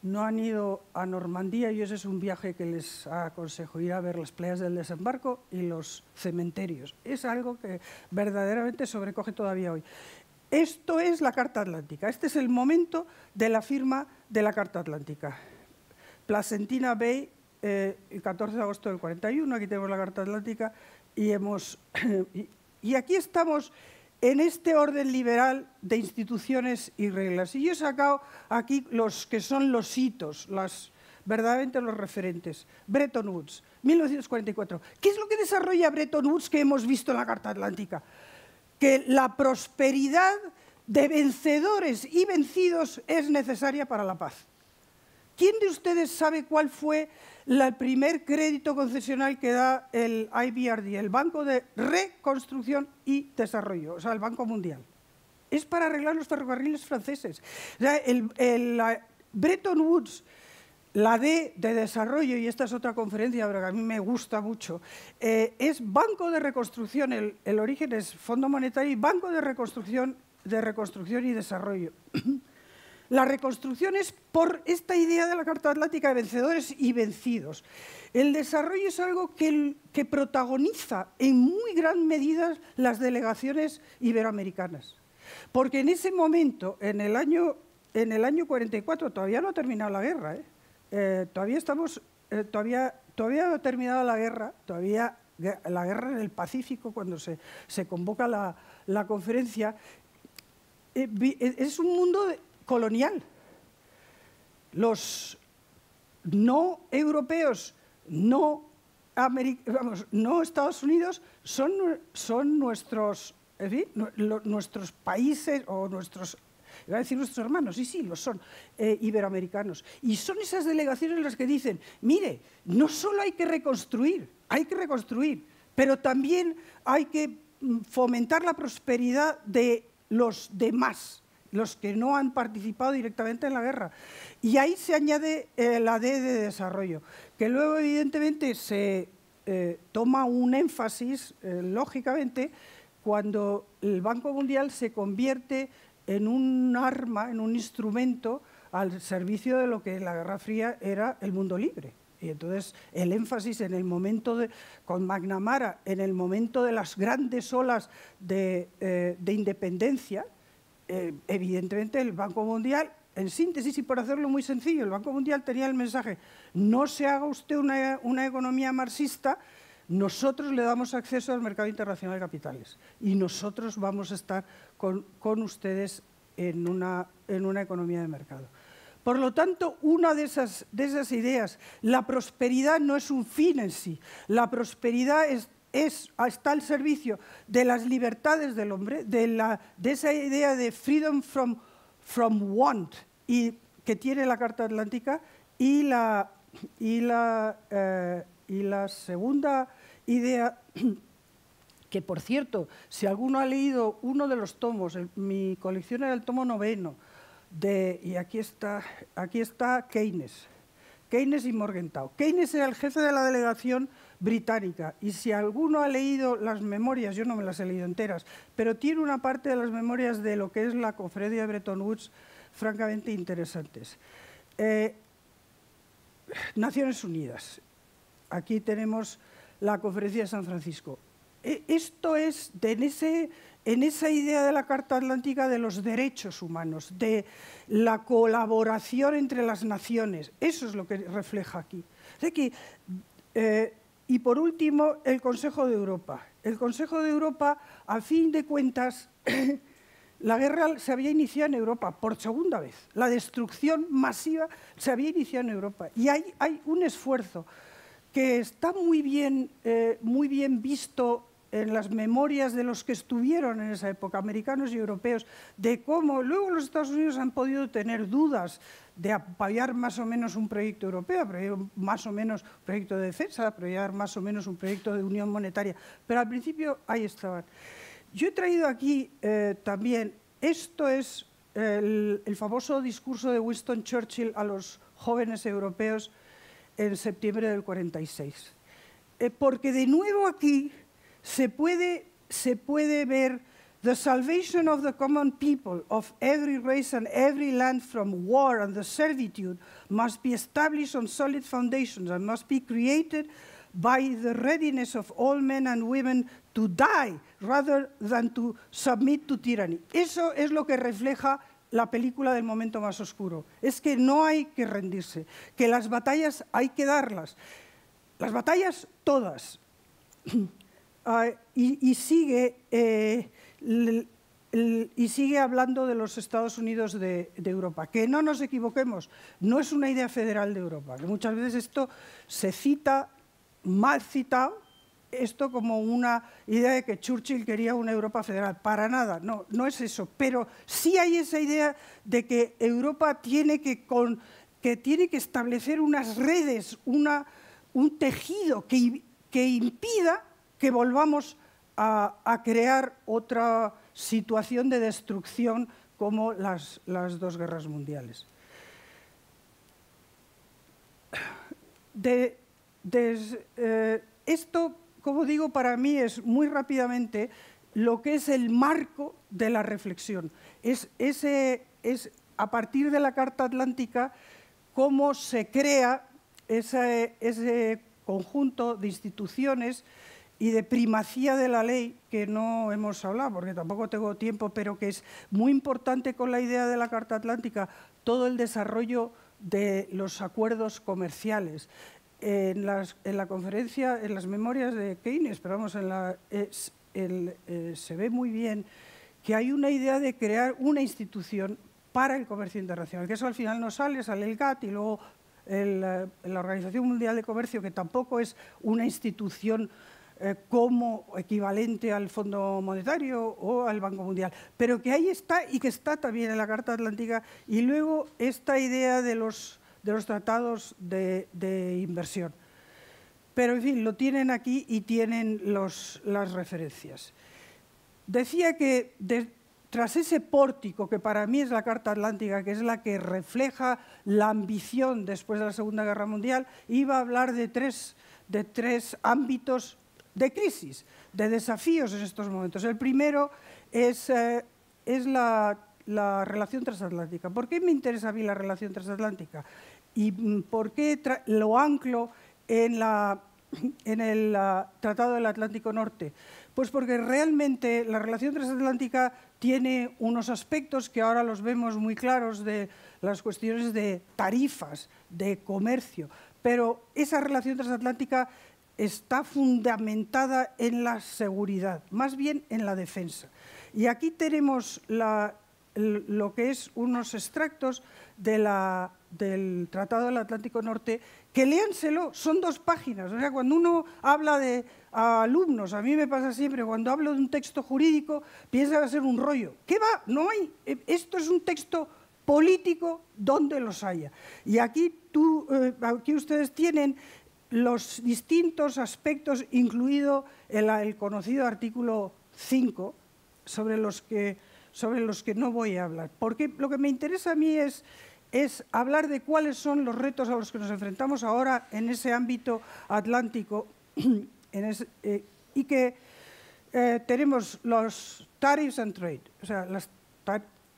no han ido a Normandía, y ese es un viaje que les aconsejo ir a ver las playas del desembarco y los cementerios. Es algo que verdaderamente sobrecoge todavía hoy. Esto es la Carta Atlántica. Este es el momento de la firma de la Carta Atlántica. Placentina Bay, eh, el 14 de agosto del 41, aquí tenemos la Carta Atlántica, y, hemos, y aquí estamos en este orden liberal de instituciones y reglas. Y yo he sacado aquí los que son los hitos, las, verdaderamente los referentes. Bretton Woods, 1944. ¿Qué es lo que desarrolla Bretton Woods que hemos visto en la Carta Atlántica? Que la prosperidad de vencedores y vencidos es necesaria para la paz. ¿Quién de ustedes sabe cuál fue el primer crédito concesional que da el IBRD, el Banco de Reconstrucción y Desarrollo, o sea, el Banco Mundial? Es para arreglar los ferrocarriles franceses. O sea, el, Bretton Woods, la D de desarrollo, y esta es otra conferencia pero que a mí me gusta mucho, eh, es Banco de Reconstrucción, el, el, origen es Fondo Monetario y Banco de Reconstrucción, de Reconstrucción y Desarrollo. La reconstrucción es por esta idea de la Carta Atlántica de vencedores y vencidos. El desarrollo es algo que, protagoniza en muy gran medida las delegaciones iberoamericanas. Porque en ese momento, en el año, en el año 44, todavía no ha terminado la guerra, ¿eh? Eh, todavía estamos, eh, todavía, todavía no ha terminado la guerra, todavía la guerra en el Pacífico, cuando se, convoca la, la conferencia, es un mundo de, colonial. Los no europeos, no, no Estados Unidos, son, son nuestros, nuestros países o nuestros a decir nuestros hermanos, sí, sí, los son, eh, iberoamericanos. Y son esas delegaciones las que dicen, mire, no solo hay que reconstruir, hay que reconstruir, pero también hay que mm, fomentar la prosperidad de los demás los que no han participado directamente en la guerra. Y ahí se añade eh, la D de desarrollo, que luego evidentemente se eh, toma un énfasis, eh, lógicamente, cuando el Banco Mundial se convierte en un arma, en un instrumento al servicio de lo que en la Guerra Fría era el mundo libre. Y entonces el énfasis en el momento con McNamara, en el momento de las grandes olas de independencia, eh, evidentemente el Banco Mundial, en síntesis y por hacerlo muy sencillo, el Banco Mundial tenía el mensaje, no se haga usted una, economía marxista, nosotros le damos acceso al mercado internacional de capitales y nosotros vamos a estar con, con ustedes en una, en una economía de mercado. Por lo tanto, una de esas, de esas, ideas, la prosperidad no es un fin en sí, la prosperidad es es, está al servicio de las libertades del hombre, de, esa idea de freedom from, want y, que tiene la Carta Atlántica y la, y la, eh, segunda idea que por cierto, si alguno ha leído uno de los tomos, mi colección era el tomo noveno, y aquí está, aquí está Keynes, Keynes y Morgenthau. Keynes era el jefe de la delegación británica. Y si alguno ha leído las memorias, yo no me las he leído enteras, pero tiene una parte de las memorias de lo que es la conferencia de Bretton Woods francamente interesantes. Eh, naciones Unidas. Aquí tenemos la conferencia de San Francisco. E, esto es de en, ese, en esa idea de la Carta Atlántica de los derechos humanos, de la colaboración entre las naciones. Eso es lo que refleja aquí. que y por último, el Consejo de Europa. El Consejo de Europa, a fin de cuentas, la guerra se había iniciado en Europa por segunda vez. La destrucción masiva se había iniciado en Europa. Y hay, un esfuerzo que está muy bien, eh, muy bien visto en las memorias de los que estuvieron en esa época, americanos y europeos, de cómo luego los Estados Unidos han podido tener dudas de apoyar más o menos un proyecto europeo, apoyar más o menos un proyecto de defensa, apoyar más o menos un proyecto de unión monetaria, pero al principio ahí estaban. Yo he traído aquí eh, también, esto es el, famoso discurso de Winston Churchill a los jóvenes europeos en septiembre del 46. Eh, porque de nuevo aquí se puede, se puede ver the salvation of the common people of every race and every land from war and the servitude must be established on solid foundations and must be created by the readiness of all men and women to die rather than to submit to tyranny. Eso es lo que refleja la película del momento más oscuro. Es que no hay que rendirse, que las batallas hay que darlas. Las batallas todas. Ah, y, sigue, eh, y sigue hablando de los Estados Unidos de, Europa. Que no nos equivoquemos, no es una idea federal de Europa, que muchas veces esto se cita, mal citado, esto como una idea de que Churchill quería una Europa federal. Para nada, no, no es eso. Pero sí hay esa idea de que Europa tiene que, con, que, tiene que establecer unas redes, una, un tejido que impida que volvamos a, crear otra situación de destrucción como las, dos guerras mundiales. Eh, esto, como digo, para mí es muy rápidamente lo que es el marco de la reflexión. Es, es a partir de la Carta Atlántica cómo se crea ese, ese conjunto de instituciones y de primacía de la ley, que no hemos hablado porque tampoco tengo tiempo, pero que es muy importante con la idea de la Carta Atlántica, todo el desarrollo de los acuerdos comerciales. En, la conferencia, en las memorias de Keynes, pero vamos, eh, se ve muy bien que hay una idea de crear una institución para el comercio internacional, que eso al final no sale, sale el GATT y luego eh, la Organización Mundial de Comercio, que tampoco es una institución eh, como equivalente al Fondo Monetario o al Banco Mundial, pero que ahí está y que está también en la Carta Atlántica. Y luego esta idea de los, de los tratados de, inversión. Pero, en fin, lo tienen aquí y tienen los, las referencias. Decía que tras ese pórtico, que para mí es la Carta Atlántica, que es la que refleja la ambición después de la Segunda Guerra Mundial, iba a hablar de tres, de tres ámbitos de crisis, de desafíos en estos momentos. El primero es, eh, la, relación transatlántica. ¿Por qué me interesa a mí la relación transatlántica? ¿Y por qué lo anclo en, la, en el Tratado del Atlántico Norte? Pues porque realmente la relación transatlántica tiene unos aspectos que ahora los vemos muy claros de las cuestiones de tarifas, de comercio, pero esa relación transatlántica está fundamentada en la seguridad, más bien en la defensa. Y aquí tenemos lo que es unos extractos del Tratado del Atlántico Norte, que léanselo, son dos páginas. O sea, cuando uno habla de alumnos, a mí me pasa siempre, cuando hablo de un texto jurídico, piensa que va a ser un rollo. ¿Qué va? No hay. Eh, esto es un texto político donde los haya. Y aquí, tú, eh, aquí ustedes tienen los distintos aspectos, incluido el, conocido artículo 5, sobre los, que, no voy a hablar. Porque lo que me interesa a mí es, hablar de cuáles son los retos a los que nos enfrentamos ahora en ese ámbito atlántico eh, y que eh, tenemos los tariffs and trade, o sea, las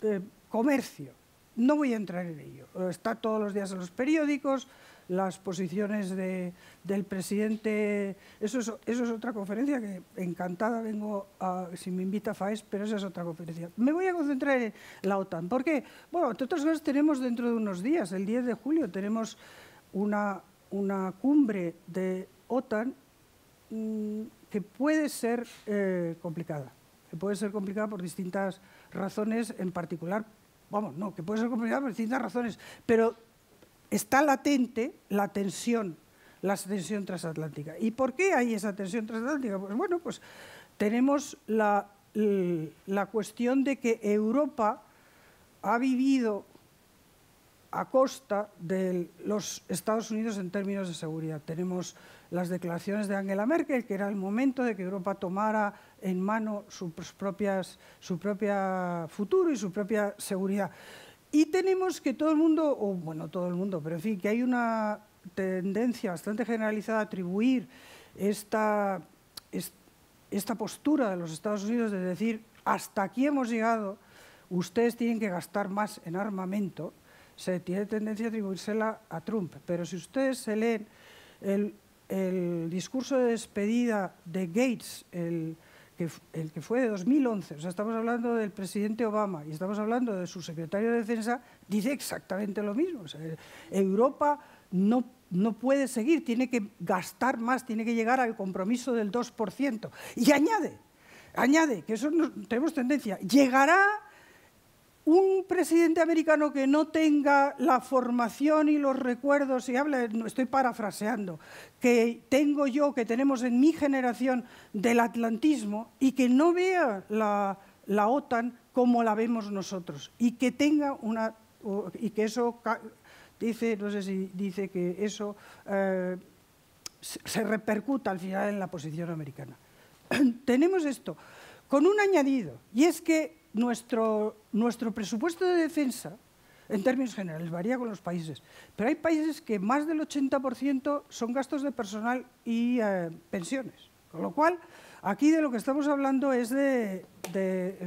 eh, comercio. No voy a entrar en ello. Está todos los días en los periódicos, las posiciones de, del presidente. Eso es, eso es otra conferencia que encantada vengo a, si me invita FAES, pero esa es otra conferencia. Me voy a concentrar en la OTAN, porque, bueno, entre otras cosas tenemos dentro de unos días, el 10 de julio, tenemos una, una cumbre de OTAN mm, que puede ser eh, complicada, que puede ser complicada por distintas razones, en particular, vamos, no, que puede ser complicada por distintas razones, pero está latente la tensión, la tensión transatlántica. ¿Y por qué hay esa tensión transatlántica? Pues bueno, pues tenemos la, cuestión de que Europa ha vivido a costa de los Estados Unidos en términos de seguridad. Tenemos las declaraciones de Angela Merkel, que era el momento de que Europa tomara en mano su propio futuro y su propia seguridad. Y tenemos que todo el mundo, o bueno, todo el mundo, pero en fin, que hay una tendencia bastante generalizada a atribuir esta, esta postura de los Estados Unidos de decir, hasta aquí hemos llegado, ustedes tienen que gastar más en armamento, se tiene tendencia a atribuírsela a Trump. Pero si ustedes se leen el, el discurso de despedida de Gates, el el que fue de 2011, o sea, estamos hablando del presidente Obama y estamos hablando de su secretario de Defensa, dice exactamente lo mismo. Europa no, no puede seguir, tiene que gastar más, tiene que llegar al compromiso del 2%. Y añade, añade, que eso no, tenemos tendencia, llegará un presidente americano que no tenga la formación y los recuerdos, y habla, estoy parafraseando, que tengo yo, que tenemos en mi generación del atlantismo, y que no vea la, OTAN como la vemos nosotros, y que tenga una. y que eso. dice, no sé si dice que eso. Eh, se repercuta al final en la posición americana. Tenemos esto, con un añadido, y es que nuestro, nuestro presupuesto de defensa, en términos generales, varía con los países, pero hay países que más del 80% son gastos de personal y eh, pensiones. Con lo cual, aquí de lo que estamos hablando es de,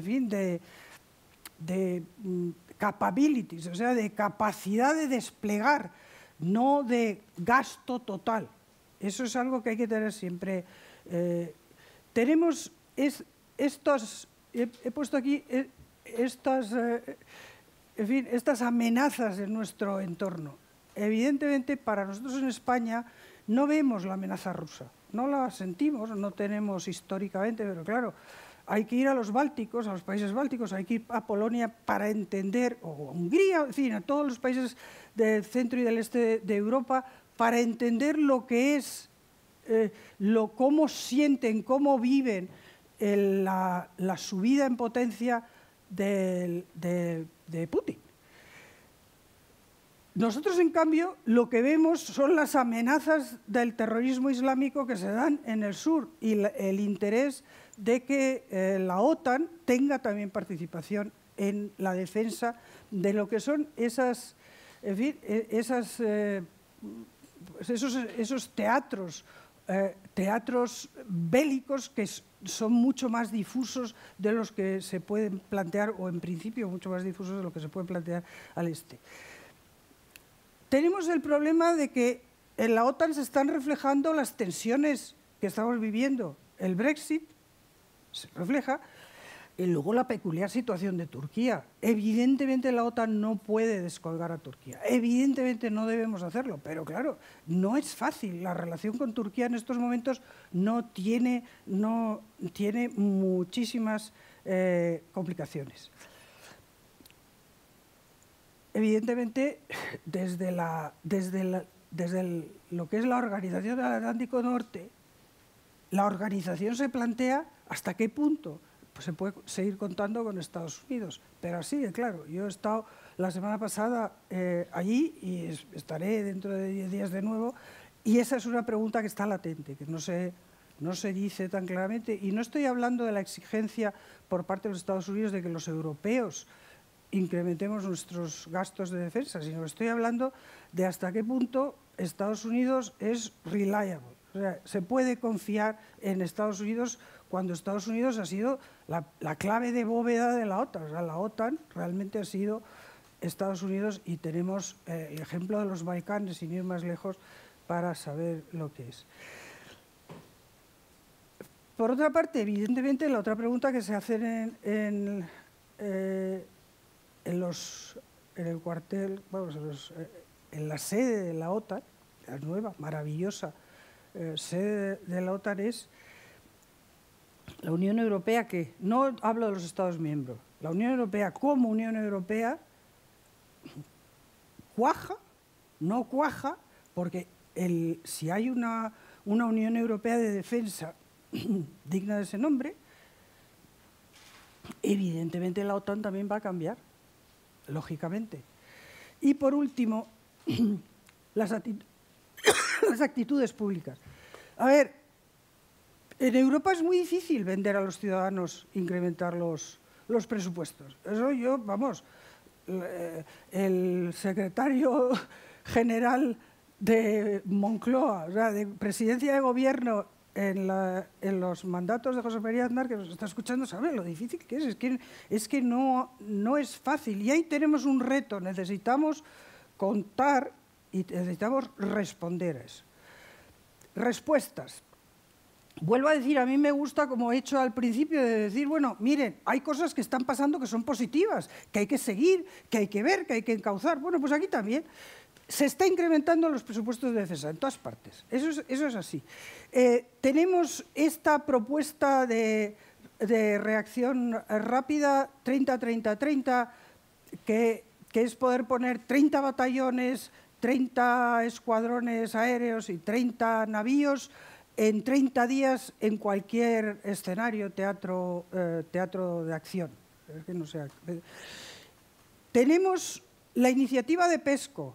fin, de, de mm, capabilities, o sea, de capacidad de desplegar, no de gasto total. Eso es algo que hay que tener siempre. Eh, tenemos es, estos he, puesto aquí eh, estas, eh, estas amenazas en nuestro entorno. Evidentemente, para nosotros en España no vemos la amenaza rusa, no la sentimos, no tenemos históricamente, pero claro, hay que ir a los bálticos, a los países bálticos, hay que ir a Polonia para entender, o a Hungría, en fin, a todos los países del centro y del este de Europa, para entender lo que es, eh, lo, cómo sienten, cómo viven la, subida en potencia de, Putin. Nosotros, en cambio, lo que vemos son las amenazas del terrorismo islámico que se dan en el sur y el interés de que eh, la OTAN tenga también participación en la defensa de lo que son esas, e, eh, pues esos, teatros eh, teatros bélicos que son mucho más difusos de los que se pueden plantear, o en principio mucho más difusos de los que se pueden plantear al este. Tenemos el problema de que en la OTAN se están reflejando las tensiones que estamos viviendo. El Brexit se refleja, y luego la peculiar situación de Turquía. Evidentemente la OTAN no puede descolgar a Turquía. Evidentemente no debemos hacerlo. Pero claro, no es fácil. La relación con Turquía en estos momentos no tiene, no, tiene muchísimas eh, complicaciones. Evidentemente, desde, desde, lo que es la Organización del Atlántico Norte, la organización se plantea hasta qué punto pues se puede seguir contando con Estados Unidos. Pero así, claro, yo he estado la semana pasada eh, allí y estaré dentro de 10 días de nuevo. Y esa es una pregunta que está latente, que no se, no se dice tan claramente. Y no estoy hablando de la exigencia por parte de los Estados Unidos de que los europeos incrementemos nuestros gastos de defensa, sino que estoy hablando de hasta qué punto Estados Unidos es reliable. O sea, se puede confiar en Estados Unidos cuando Estados Unidos ha sido la, clave de bóveda de la OTAN. O sea, la OTAN realmente ha sido Estados Unidos y tenemos eh, el ejemplo de los Balcanes, sin ir más lejos, para saber lo que es. Por otra parte, evidentemente, la otra pregunta que se hace en, eh, en, el cuartel, eh, en, la sede de la OTAN, la nueva, maravillosa sede de la OTAN es la Unión Europea, que no hablo de los Estados miembros, la Unión Europea como Unión Europea cuaja, no cuaja, porque si hay una, una Unión Europea de defensa digna de ese nombre, evidentemente la OTAN también va a cambiar, lógicamente. Y por último, las, actitudes públicas. A ver, en Europa es muy difícil vender a los ciudadanos incrementar los, los presupuestos. Eso yo, vamos, eh, el secretario general de Moncloa, o sea, de presidencia de gobierno en, los mandatos de José María Aznar, que nos está escuchando, sabe lo difícil que es. Es que, es que no, no es fácil. Y ahí tenemos un reto. Necesitamos contar y necesitamos responder eso. Respuestas vuelvo a decir, a mí me gusta, como he hecho al principio, de decir, bueno, miren, hay cosas que están pasando que son positivas, que hay que seguir, que hay que ver, que hay que encauzar. Bueno, pues aquí también. Se está incrementando los presupuestos de defensa en todas partes. Eso es, así. Eh, tenemos esta propuesta de, reacción rápida 30-30-30, que es poder poner 30 batallones, 30 escuadrones aéreos y 30 navíos en 30 días en cualquier escenario, teatro, eh, teatro de acción. Tenemos la iniciativa de PESCO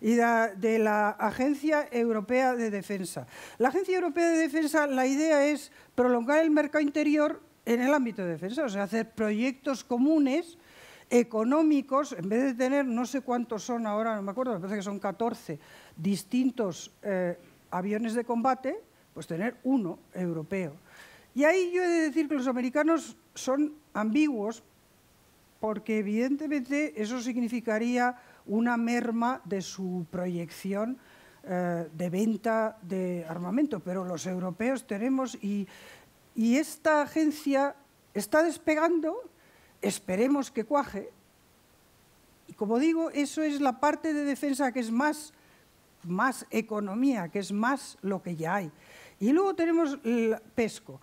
y de, la Agencia Europea de Defensa. La Agencia Europea de Defensa, la idea es prolongar el mercado interior en el ámbito de defensa, o sea, hacer proyectos comunes económicos, en vez de tener no sé cuántos son ahora, no me acuerdo, me parece que son 14 distintos eh, aviones de combate, pues tener uno europeo. Y ahí yo he de decir que los americanos son ambiguos porque evidentemente eso significaría una merma de su proyección eh, de venta de armamento, pero los europeos tenemos y, y esta agencia está despegando, esperemos que cuaje, y como digo, eso es la parte de defensa que es más más economía, que es más lo que ya hay. Y luego tenemos Pesco.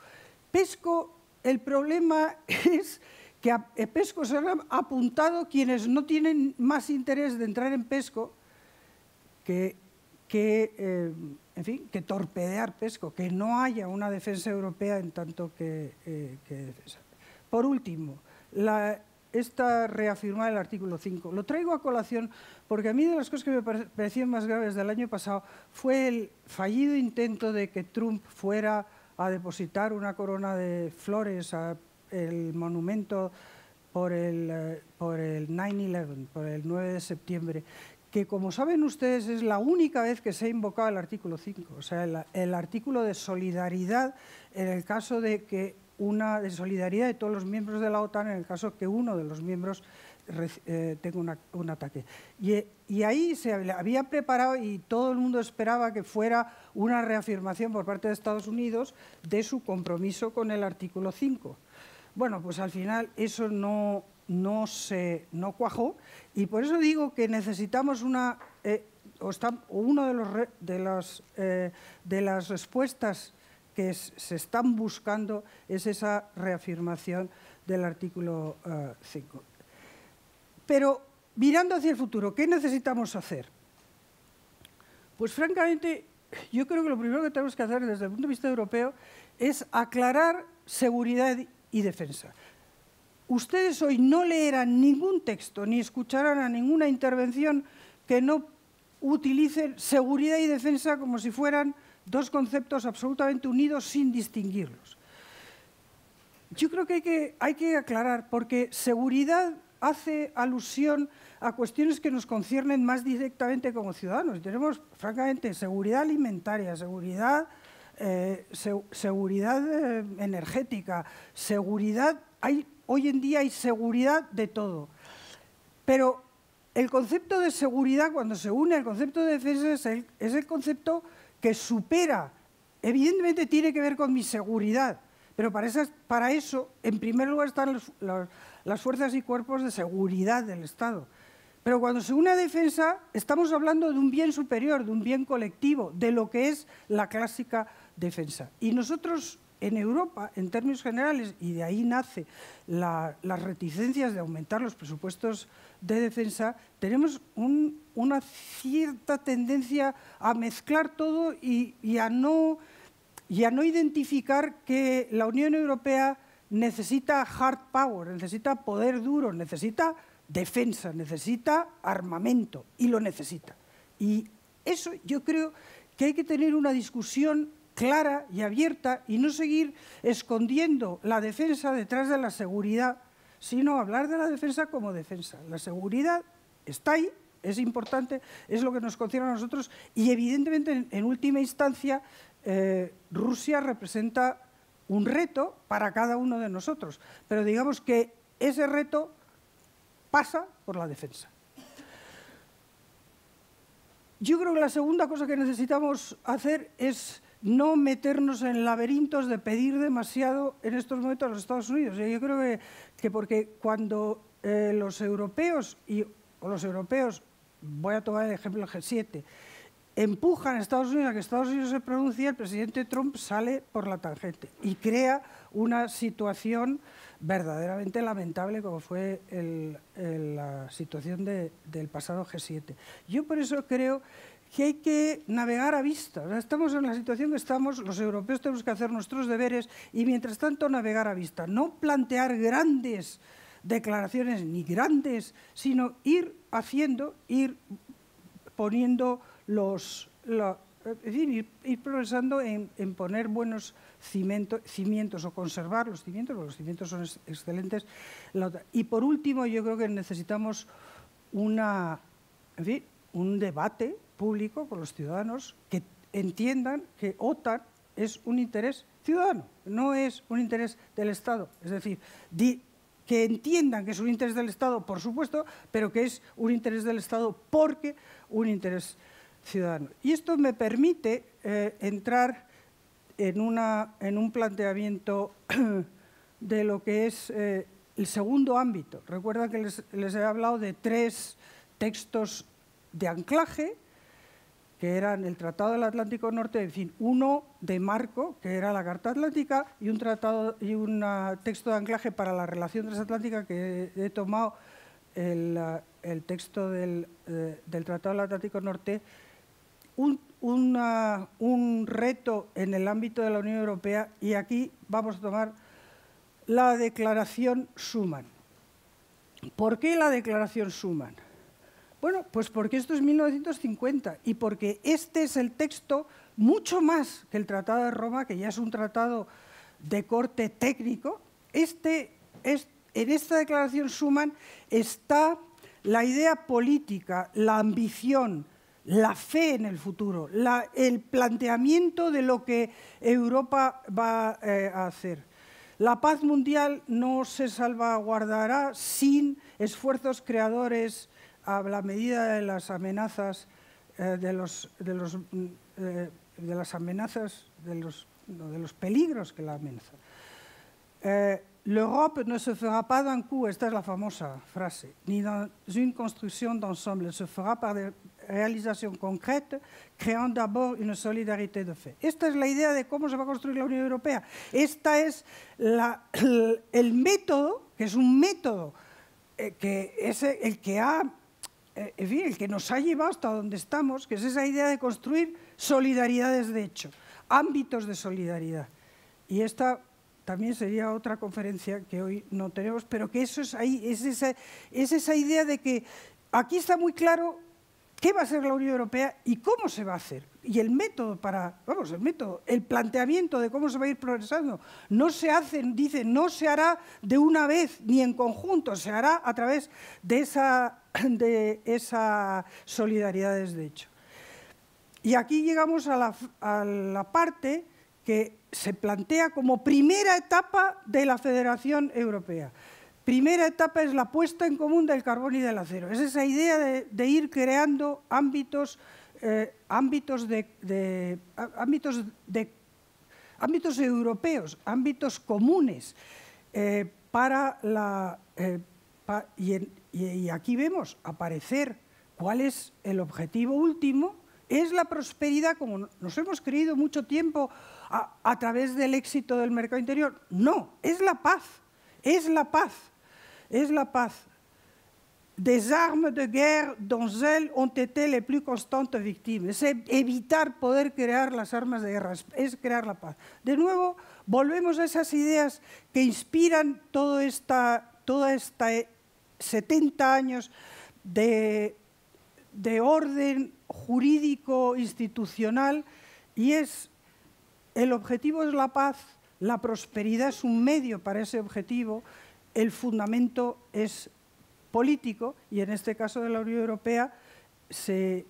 Pesco, el problema es que a Pesco se han apuntado quienes no tienen más interés de entrar en Pesco que, que, eh, en fin, que torpedear Pesco, que no haya una defensa europea en tanto que, eh, que defensa. Por último, la, esta reafirmada el artículo 5. Lo traigo a colación porque a mí de las cosas que me parecían más graves del año pasado fue el fallido intento de que Trump fuera a depositar una corona de flores al monumento por el, 9-11, eh, por el 9 de septiembre, que como saben ustedes es la única vez que se ha invocado el artículo 5, o sea, el artículo de solidaridad en el caso de que una de solidaridad de todos los miembros de la OTAN en el caso que uno de los miembros eh, tenga un ataque. Y, ahí se había preparado y todo el mundo esperaba que fuera una reafirmación por parte de Estados Unidos de su compromiso con el artículo 5. Bueno, pues al final eso no, se no cuajó y por eso digo que necesitamos una... Eh, o está, uno de de, las eh, de las respuestas que se están buscando es esa reafirmación del artículo 5. Eh, Pero mirando hacia el futuro, ¿qué necesitamos hacer? Pues francamente, yo creo que lo primero que tenemos que hacer desde el punto de vista europeo es aclarar seguridad y defensa. Ustedes hoy no leerán ningún texto ni escucharán a ninguna intervención que no utilicen seguridad y defensa como si fueran Dos conceptos absolutamente unidos sin distinguirlos. Yo creo que hay que, aclarar, porque seguridad hace alusión a cuestiones que nos conciernen más directamente como ciudadanos. Tenemos, francamente, seguridad alimentaria, seguridad, eh, seguridad eh, energética, seguridad... Hay, hoy en día hay seguridad de todo. Pero el concepto de seguridad, cuando se une al concepto de defensa, es el, es el concepto que supera, evidentemente tiene que ver con mi seguridad, pero para, eso, en primer lugar, están las fuerzas y cuerpos de seguridad del Estado. Pero cuando se une a defensa, estamos hablando de un bien superior, de un bien colectivo, de lo que es la clásica defensa. Y nosotros en Europa, en términos generales, y de ahí nace las reticencias de aumentar los presupuestos de defensa, tenemos una cierta tendencia a mezclar todo y, a no, y a no identificar que la Unión Europea necesita hard power, necesita poder duro, necesita defensa, necesita armamento y lo necesita. Y eso yo creo que hay que tener una discusión clara y abierta y no seguir escondiendo la defensa detrás de la seguridad, sino hablar de la defensa como defensa. La seguridad está ahí, es importante, es lo que nos concierne a nosotros y evidentemente en, última instancia eh, Rusia representa un reto para cada uno de nosotros, pero digamos que ese reto pasa por la defensa. Yo creo que la segunda cosa que necesitamos hacer es no meternos en laberintos de pedir demasiado en estos momentos a los Estados Unidos. Yo creo que, que porque cuando eh, los europeos, y, los europeos, voy a tomar el ejemplo del G7, empujan a Estados Unidos a que Estados Unidos se pronuncie, el presidente Trump sale por la tangente y crea una situación verdaderamente lamentable como fue la situación del pasado G7. Yo por eso creo que hay que navegar a vista. estamos en la situación que estamos, los europeos tenemos que hacer nuestros deberes y mientras tanto navegar a vista. No plantear grandes declaraciones ni grandes, sino ir haciendo, ir poniendo los... en ir, progresando en, poner buenos cimientos o conservar los cimientos, porque los cimientos son excelentes. y por último, yo creo que necesitamos una, un debate público, con los ciudadanos, que entiendan que OTAN es un interés ciudadano, no es un interés del Estado. Es decir, que entiendan que es un interés del Estado, por supuesto, pero que es un interés del Estado porque un interés ciudadano. Y esto me permite eh, entrar en, una, en, un planteamiento de lo que es eh, el segundo ámbito. Recuerda que les he hablado de tres textos de anclaje, que eran el Tratado del Atlántico Norte, en fin, uno de marco, que era la Carta Atlántica, y un, tratado, y un ah, texto de anclaje para la relación transatlántica que he tomado el, ah, texto eh, del, Tratado del Atlántico Norte, un, ah, un reto en el ámbito de la Unión Europea, y aquí vamos a tomar la Declaración Schuman. ¿Por qué la Declaración Schuman? Bueno, pues porque esto es 1950 y porque este es el texto mucho más que el Tratado de Roma, que ya es un tratado de corte técnico. Este en esta declaración Schuman está la idea política, la ambición, la fe en el futuro, el planteamiento de lo que Europa va eh, a hacer. La paz mundial no se salvaguardará sin esfuerzos creadores a la medida de las amenazas eh, de los, de los mm, eh, de las amenazas de los, de los peligros que la amenaza. Eh, L'Europe ne se fera pas d'un coup, esta es la famosa frase, ni dans une construction d'ensemble, se fera par des réalisations concrètes, creant d'abord une solidarité de fait. Esta es la idea de cómo se va a construir la Unión Europea. Esta es el método, que es un método, eh, que es el que ha eh, en fin, el que nos ha llevado hasta donde estamos, que es esa idea de construir solidaridades de hecho, ámbitos de solidaridad. Y esta también sería otra conferencia que hoy no tenemos, pero que eso es ahí, es esa, es esa idea de que aquí está muy claro qué va a ser la Unión Europea y cómo se va a hacer. Y el método para, vamos, el método, el planteamiento de cómo se va a ir progresando, no se hace, dice, no se hará de una vez ni en conjunto, se hará a través de esa de solidaridad, es de hecho. Y aquí llegamos a la, parte que se plantea como primera etapa de la Federación Europea. Primera etapa es la puesta en común del carbón y del acero. Es esa idea de, ir creando ámbitos, eh, ámbitos, de, ámbitos, de, ámbitos europeos, ámbitos comunes eh, para la, eh, y y, aquí vemos aparecer cuál es el objetivo último, es la prosperidad como nos hemos creído mucho tiempo a, través del éxito del mercado interior. No, es la paz, es la paz, es la paz. Des de guerre dont elles ont été les plus constantes victimes. Es evitar poder crear las armas de guerra, es crear la paz. De nuevo, volvemos a esas ideas que inspiran toda esta, toda esta 70 años de, orden jurídico institucional y es el objetivo es la paz, la prosperidad es un medio para ese objetivo, el fundamento es político y en este caso de la Unión Europea se,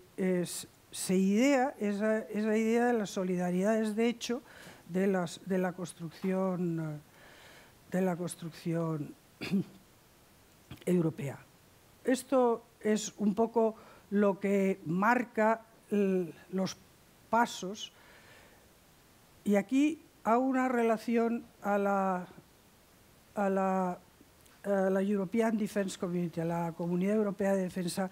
idea esa, idea de las solidaridades de hecho de, de la construcción de la construcción europea. Esto es un poco lo que marca eh, los pasos y aquí hago una relación a la, a la, la European Defence Community, a la Comunidad Europea de Defensa,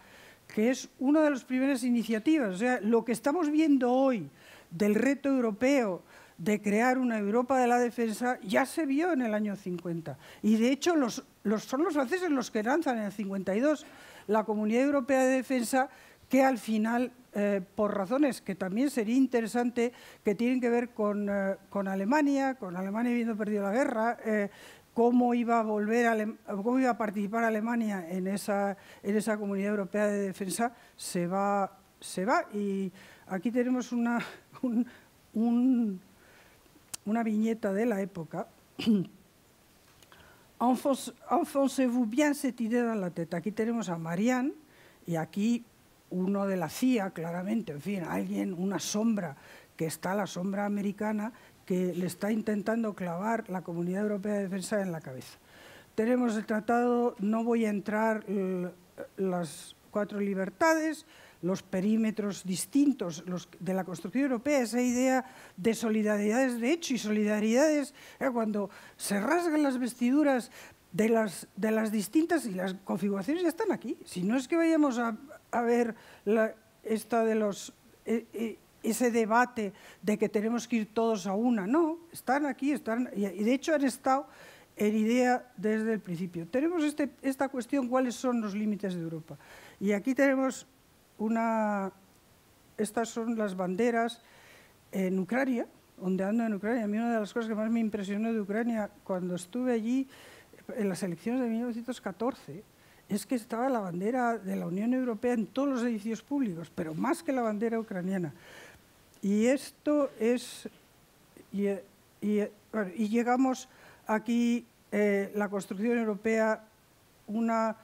que es una de las primeras iniciativas. O sea, lo que estamos viendo hoy del reto europeo de crear una Europa de la defensa ya se vio en el año 50. Y de hecho los son los franceses los que lanzan en el 52 la Comunidad Europea de Defensa que al final, eh, por razones que también sería interesante, que tienen que ver con, eh, Alemania, con Alemania habiendo perdido la guerra, eh, cómo iba a volver cómo iba a participar Alemania en esa, Comunidad Europea de Defensa, se va, Y aquí tenemos una viñeta de la época. Enfonce, enfoncez-vous bien cette idée en la teta. Aquí tenemos a Marianne y aquí uno de la CIA, claramente, en fin, alguien, una sombra, que está la sombra americana que le está intentando clavar la Comunidad Europea de Defensa en la cabeza. Tenemos el tratado, no voy a entrar eh, las cuatro libertades, los perímetros distintos de la construcción europea, esa idea de solidaridades de hecho y solidaridades eh, cuando se rasgan las vestiduras de las, de las distintas y las configuraciones ya están aquí. Si no es que vayamos a, ver esta de los, e, e, ese debate de que tenemos que ir todos a una, no, están aquí, están, y de hecho han estado en idea desde el principio. Tenemos este, esta cuestión, ¿cuáles son los límites de Europa? Y aquí tenemos estas son las banderas en Ucrania, ondeando en Ucrania. A mí una de las cosas que más me impresionó de Ucrania cuando estuve allí en las elecciones de 1914 es que estaba la bandera de la Unión Europea en todos los edificios públicos, pero más que la bandera ucraniana. Y esto es... Y, llegamos aquí, eh, la construcción europea, una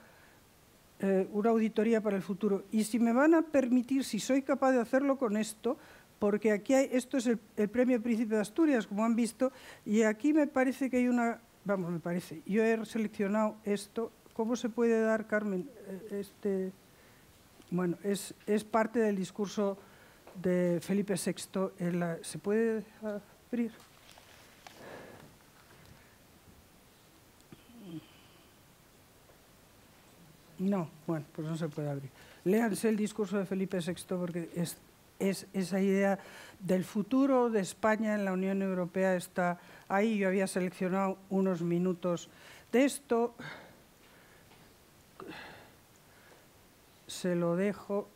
eh, una auditoría para el futuro. Y si me van a permitir, si soy capaz de hacerlo con esto, porque aquí hay, esto es el, premio Príncipe de Asturias, como han visto, y aquí me parece que hay una, vamos, me parece, yo he seleccionado esto, ¿cómo se puede dar, Carmen? Eh, este, bueno, es, parte del discurso de Felipe VI, ¿se puede abrir? No, bueno, pues no se puede abrir. Léanse el discurso de Felipe VI porque es, esa idea del futuro de España en la Unión Europea está ahí. Yo había seleccionado unos minutos de esto. Se lo dejo.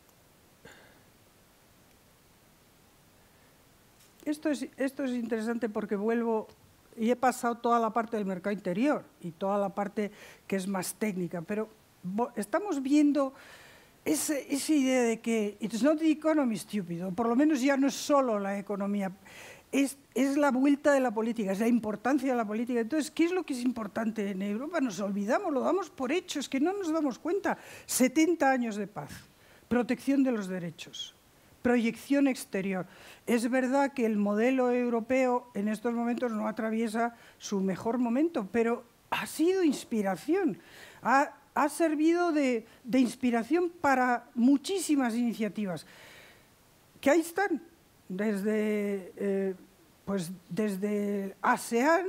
Esto es, esto es interesante porque vuelvo y he pasado toda la parte del mercado interior y toda la parte que es más técnica, pero estamos viendo esa, idea de que it's not the economy, estúpido, por lo menos ya no es solo la economía, es, es, la vuelta de la política, es la importancia de la política. Entonces, ¿qué es lo que es importante en Europa? Nos olvidamos, lo damos por hecho, es que no nos damos cuenta. 70 años de paz, protección de los derechos, proyección exterior. Es verdad que el modelo europeo en estos momentos no atraviesa su mejor momento, pero ha sido inspiración. Ha ha servido de, inspiración para muchísimas iniciativas, que ahí están, desde, eh, pues desde ASEAN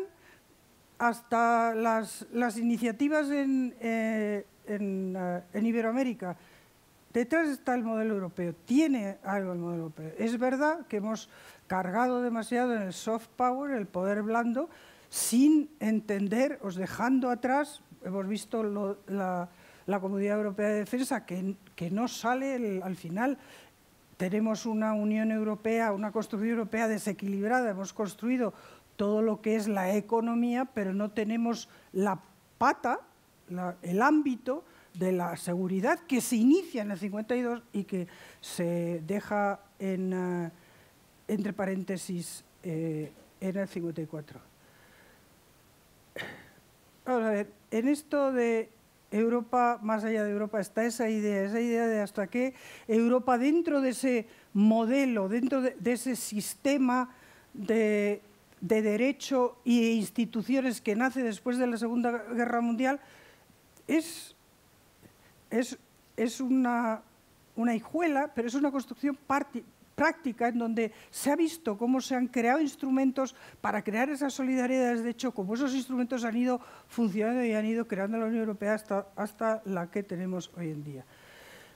hasta las, iniciativas en, eh, eh, en Iberoamérica. Detrás está el modelo europeo, tiene algo el modelo europeo. Es verdad que hemos cargado demasiado en el soft power, el poder blando, sin entender, os dejando atrás hemos visto la, Comunidad Europea de Defensa, que, no sale al final. Tenemos una Unión Europea, una construcción europea desequilibrada, hemos construido todo lo que es la economía, pero no tenemos la pata, el ámbito de la seguridad que se inicia en el 52 y que se deja en, eh, entre paréntesis eh, en el 54 en esto de Europa, más allá de Europa, está esa idea, esa idea de hasta qué Europa dentro de ese modelo, dentro de, ese sistema de, derecho e instituciones que nace después de la Segunda Guerra Mundial, es, es, una, una hijuela, pero es una construcción parti, práctica en donde se ha visto cómo se han creado instrumentos para crear esas solidaridades, de hecho, cómo esos instrumentos han ido funcionando y han ido creando la Unión Europea hasta, la que tenemos hoy en día.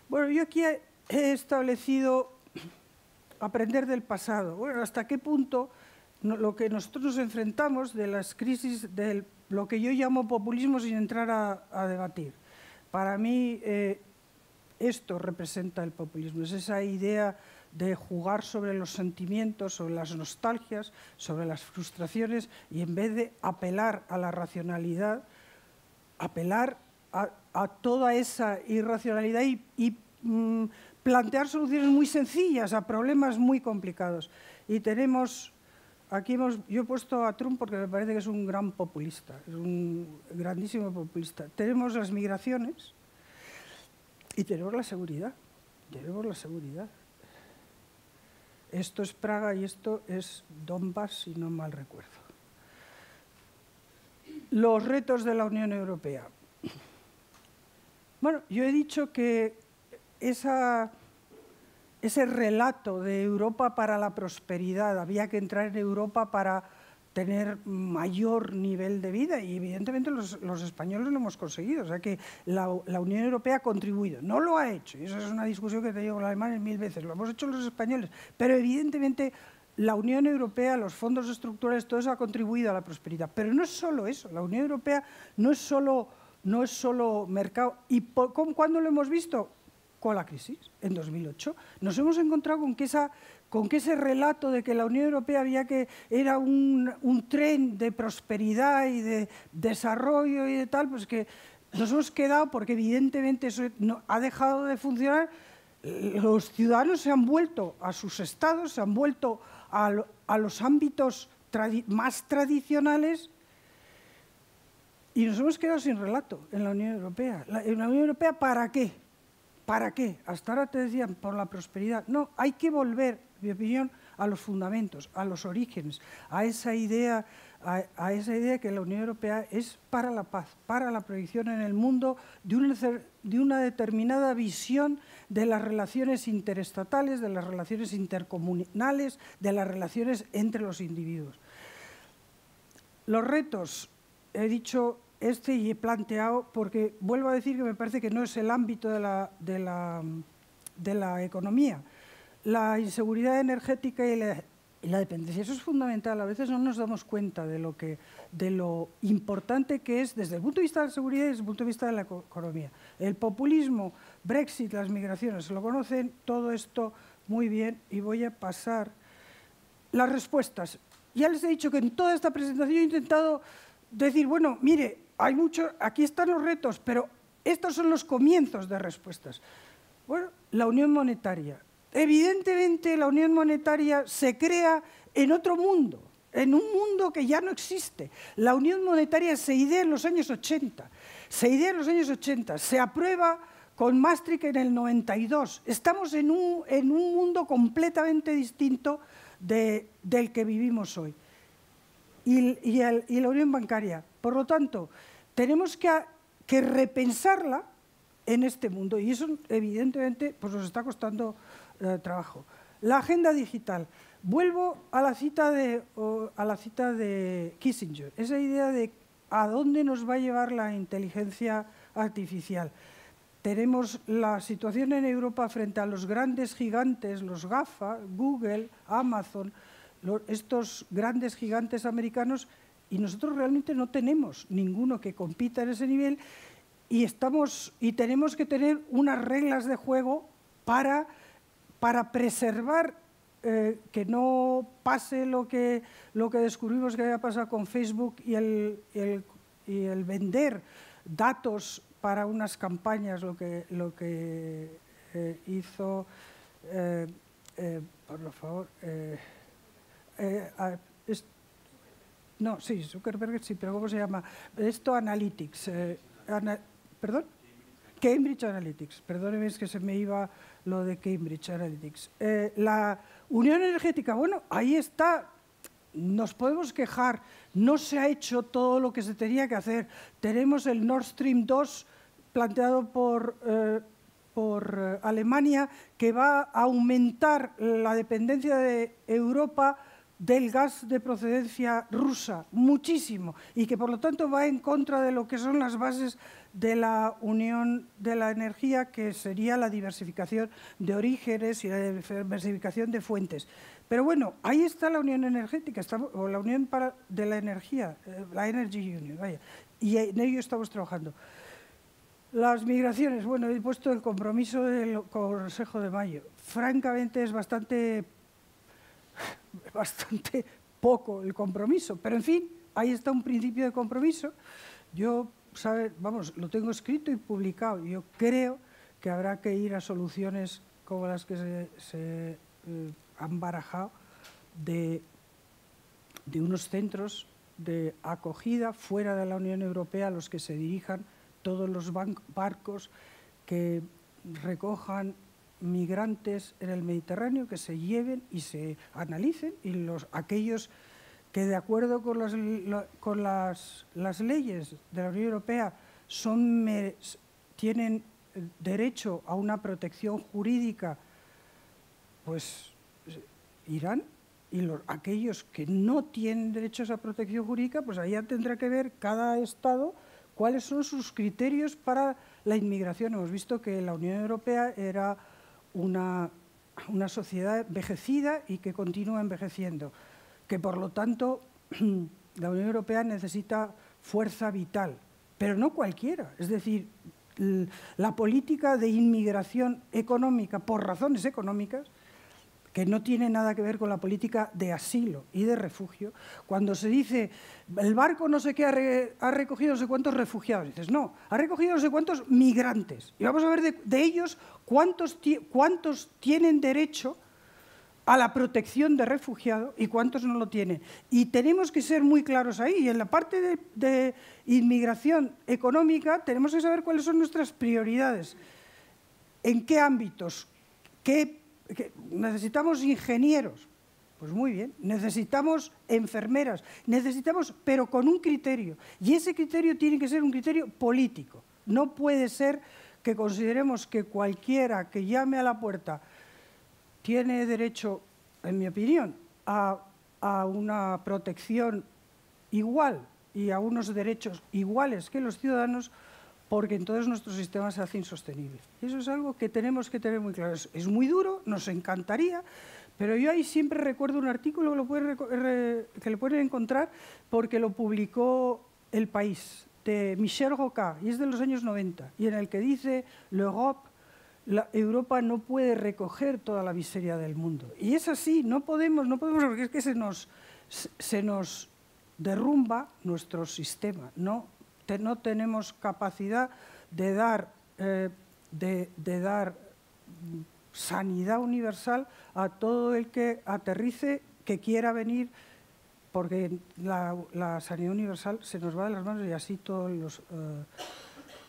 Bueno, yo aquí he establecido aprender del pasado. Bueno, hasta qué punto lo que nosotros nos enfrentamos de las crisis de lo que yo llamo populismo sin entrar a, debatir. Para mí eh, esto representa el populismo, es esa idea de jugar sobre los sentimientos, sobre las nostalgias, sobre las frustraciones y en vez de apelar a la racionalidad, apelar a, toda esa irracionalidad y, mm, plantear soluciones muy sencillas a problemas muy complicados. Y tenemos, aquí hemos, yo he puesto a Trump porque me parece que es un gran populista, es un grandísimo populista. Tenemos las migraciones y tenemos la seguridad, tenemos la seguridad. Esto es Praga y esto es Donbass, si no mal recuerdo. Los retos de la Unión Europea. Bueno, yo he dicho que ese relato de Europa para la prosperidad, había que entrar en Europa para tener mayor nivel de vida y evidentemente los, españoles lo hemos conseguido. O sea que la, Unión Europea ha contribuido, no lo ha hecho. Y esa es una discusión que te con los alemanes mil veces, lo hemos hecho los españoles. Pero evidentemente la Unión Europea, los fondos estructurales, todo eso ha contribuido a la prosperidad. Pero no es solo eso, la Unión Europea no es solo, no es solo mercado. ¿Y por, cuándo lo hemos visto? con la crisis en 2008. Nos hemos encontrado con que, esa, con que ese relato de que la Unión Europea había que era un, tren de prosperidad y de desarrollo y de tal, pues que nos hemos quedado porque evidentemente eso ha dejado de funcionar. Los ciudadanos se han vuelto a sus estados, se han vuelto a, los ámbitos más tradicionales y nos hemos quedado sin relato en la Unión Europea. ¿En la Unión Europea para qué? ¿Para qué? Hasta ahora te decían por la prosperidad. No, hay que volver, en mi opinión, a los fundamentos, a los orígenes, a esa idea, a, esa idea que la Unión Europea es para la paz, para la proyección en el mundo de de una determinada visión de las relaciones interestatales, de las relaciones intercomunales, de las relaciones entre los individuos. Los retos, he dicho este y he planteado, porque vuelvo a decir que me parece que no es el ámbito de la, economía, la inseguridad energética y la, dependencia. Eso es fundamental. A veces no nos damos cuenta de lo, que, de lo importante que es desde el punto de vista de la seguridad y desde el punto de vista de la economía. El populismo, Brexit, las migraciones, lo conocen todo esto muy bien y voy a pasar las respuestas. Ya les he dicho que en toda esta presentación he intentado decir, bueno, mire, hay mucho, aquí están los retos, pero estos son los comienzos de respuestas. Bueno, la unión monetaria. Evidentemente la unión monetaria se crea en otro mundo, en un mundo que ya no existe. La unión monetaria se idea en los años 80, se idea en los años 80, se aprueba con Maastricht en el 92. Estamos en un, en un mundo completamente distinto del que vivimos hoy. Y, y la unión bancaria. Por lo tanto, tenemos que, repensarla en este mundo y eso evidentemente pues nos está costando eh, trabajo. La agenda digital. Vuelvo a la cita de, Kissinger, esa idea de a dónde nos va a llevar la inteligencia artificial. Tenemos la situación en Europa frente a los grandes gigantes, los GAFA, Google, Amazon, estos grandes gigantes americanos y nosotros realmente no tenemos ninguno que compita en ese nivel y, estamos, y tenemos que tener unas reglas de juego para, para preservar eh, que no pase lo que, lo que descubrimos que haya pasado con Facebook y el, y el vender datos para unas campañas, lo que, lo que eh, hizo, eh, por favor, no, sí, Zuckerberg sí, pero ¿cómo se llama? Esto Analytics. Eh, ¿Perdón? Cambridge Analytics. Perdóneme, es que se me iba lo de Cambridge Analytics. Eh, la unión energética, bueno, ahí está. Nos podemos quejar, no se ha hecho todo lo que se tenía que hacer. Tenemos el Nord Stream 2 planteado por, eh, por Alemania que va a aumentar la dependencia de Europa del gas de procedencia rusa, muchísimo, y que por lo tanto va en contra de lo que son las bases de la unión de la energía, que sería la diversificación de orígenes y la diversificación de fuentes. Pero bueno, ahí está la unión energética, o la unión para, de la energía, eh, la Energy Union, vaya, y en ello estamos trabajando. Las migraciones, bueno, he puesto el compromiso del Consejo de Mayo. Francamente es bastante bastante poco el compromiso. Pero en fin, ahí está un principio de compromiso. Yo, vamos, lo tengo escrito y publicado. Yo creo que habrá que ir a soluciones como las que se, eh, han barajado de, de unos centros de acogida fuera de la Unión Europea a los que se dirijan todos los barcos que recojan migrantes en el Mediterráneo que se lleven y se analicen y los, aquellos que de acuerdo con, las, con las, leyes de la Unión Europea son, tienen derecho a una protección jurídica, pues irán y los, aquellos que no tienen derecho a esa protección jurídica, pues allá tendrá que ver cada Estado cuáles son sus criterios para la inmigración. Hemos visto que la Unión Europea era una, una sociedad envejecida y que continúa envejeciendo, que por lo tanto la Unión Europea necesita fuerza vital, pero no cualquiera. Es decir, la política de inmigración económica por razones económicas que no tiene nada que ver con la política de asilo y de refugio, cuando se dice, el barco no sé qué ha, recogido no sé cuántos refugiados, dices, no, ha recogido no sé cuántos migrantes. Y vamos a ver de, ellos cuántos, cuántos tienen derecho a la protección de refugiado y cuántos no lo tienen. Y tenemos que ser muy claros ahí. Y en la parte de, de, inmigración económica tenemos que saber cuáles son nuestras prioridades, en qué ámbitos, qué necesitamos ingenieros. Pues muy bien, necesitamos enfermeras, necesitamos, pero con un criterio. Y ese criterio tiene que ser un criterio político. No puede ser que consideremos que cualquiera que llame a la puerta tiene derecho, en mi opinión, a, una protección igual y a unos derechos iguales que los ciudadanos, porque entonces nuestro sistema se hace insostenible. Y eso es algo que tenemos que tener muy claro. Es muy duro, nos encantaría, pero yo ahí siempre recuerdo un artículo que lo pueden, encontrar porque lo publicó El País, de Michel Rocard, y es de los años 90, y en el que dice, la Europa no puede recoger toda la miseria del mundo. Y es así, no podemos, no podemos porque es que se nos, se nos derrumba nuestro sistema, no no tenemos capacidad eh, de dar, sanidad universal a todo el que aterrice, que quiera venir, porque la, sanidad universal se nos va de las manos y así todos eh,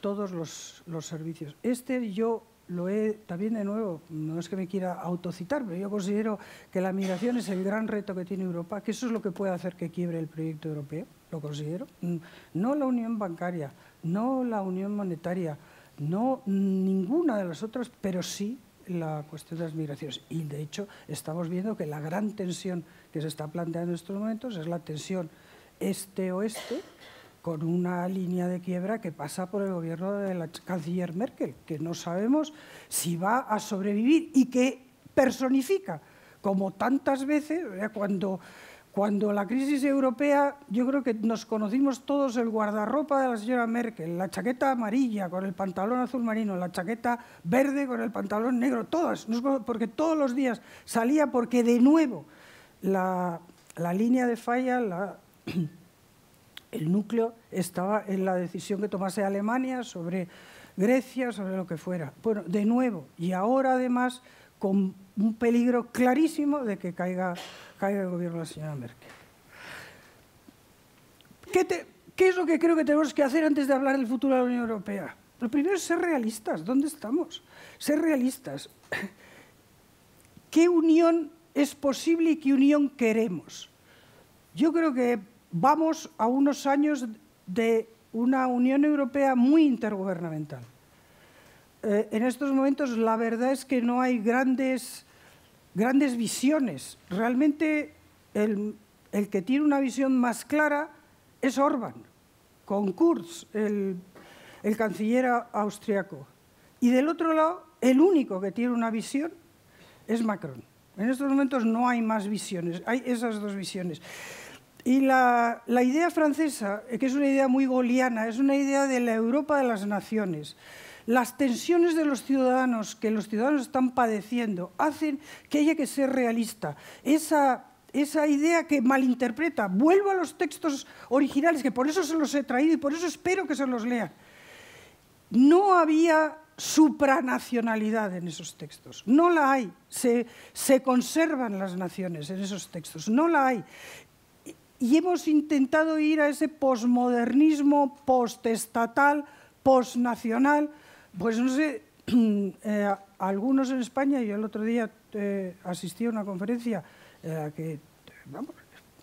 todos los, servicios. Este yo lo he, también de nuevo, no es que me quiera autocitar, pero yo considero que la migración es el gran reto que tiene Europa, que eso es lo que puede hacer que quiebre el proyecto europeo lo considero, mm, no la unión bancaria, no la unión monetaria, no ninguna de las otras, pero sí la cuestión de las migraciones. Y de hecho estamos viendo que la gran tensión que se está planteando en estos momentos es la tensión este-oeste, con una línea de quiebra que pasa por el gobierno de la canciller Merkel, que no sabemos si va a sobrevivir y que personifica, como tantas veces, eh, cuando cuando la crisis europea, yo creo que nos conocimos todos el guardarropa de la señora Merkel, la chaqueta amarilla con el pantalón azul marino, la chaqueta verde con el pantalón negro, todas, porque todos los días salía porque de nuevo la, la línea de falla, la, el núcleo estaba en la decisión que tomase Alemania sobre Grecia, sobre lo que fuera. Bueno, de nuevo, y ahora además con un peligro clarísimo de que caiga, caiga el gobierno de la señora Merkel. ¿Qué, ¿Qué es lo que creo que tenemos que hacer antes de hablar del futuro de la Unión Europea? Lo primero es ser realistas. ¿Dónde estamos? Ser realistas. ¿Qué unión es posible y qué unión queremos? Yo creo que vamos a unos años de una Unión Europea muy intergubernamental. Eh, en estos momentos la verdad es que no hay grandes, visiones. Realmente el, que tiene una visión más clara es Orban, con Kurz, el, canciller austriaco. Y del otro lado, el único que tiene una visión es Macron. En estos momentos no hay más visiones, hay esas dos visiones. Y la, la idea francesa, eh, que es una idea muy goliana, es una idea de la Europa de las naciones las tensiones de los ciudadanos que los ciudadanos están padeciendo hacen que haya que ser realista. Esa esa idea que malinterpreta. Vuelvo a los textos originales, que por eso se los he traído y por eso espero que se los lean. No había supranacionalidad en esos textos. No la hay. Se, se conservan las naciones en esos textos. No la hay. Y hemos intentado ir a ese posmodernismo postestatal, postnacional, pues no sé, eh, algunos en España, yo el otro día eh, asistí a una conferencia eh, que, vamos,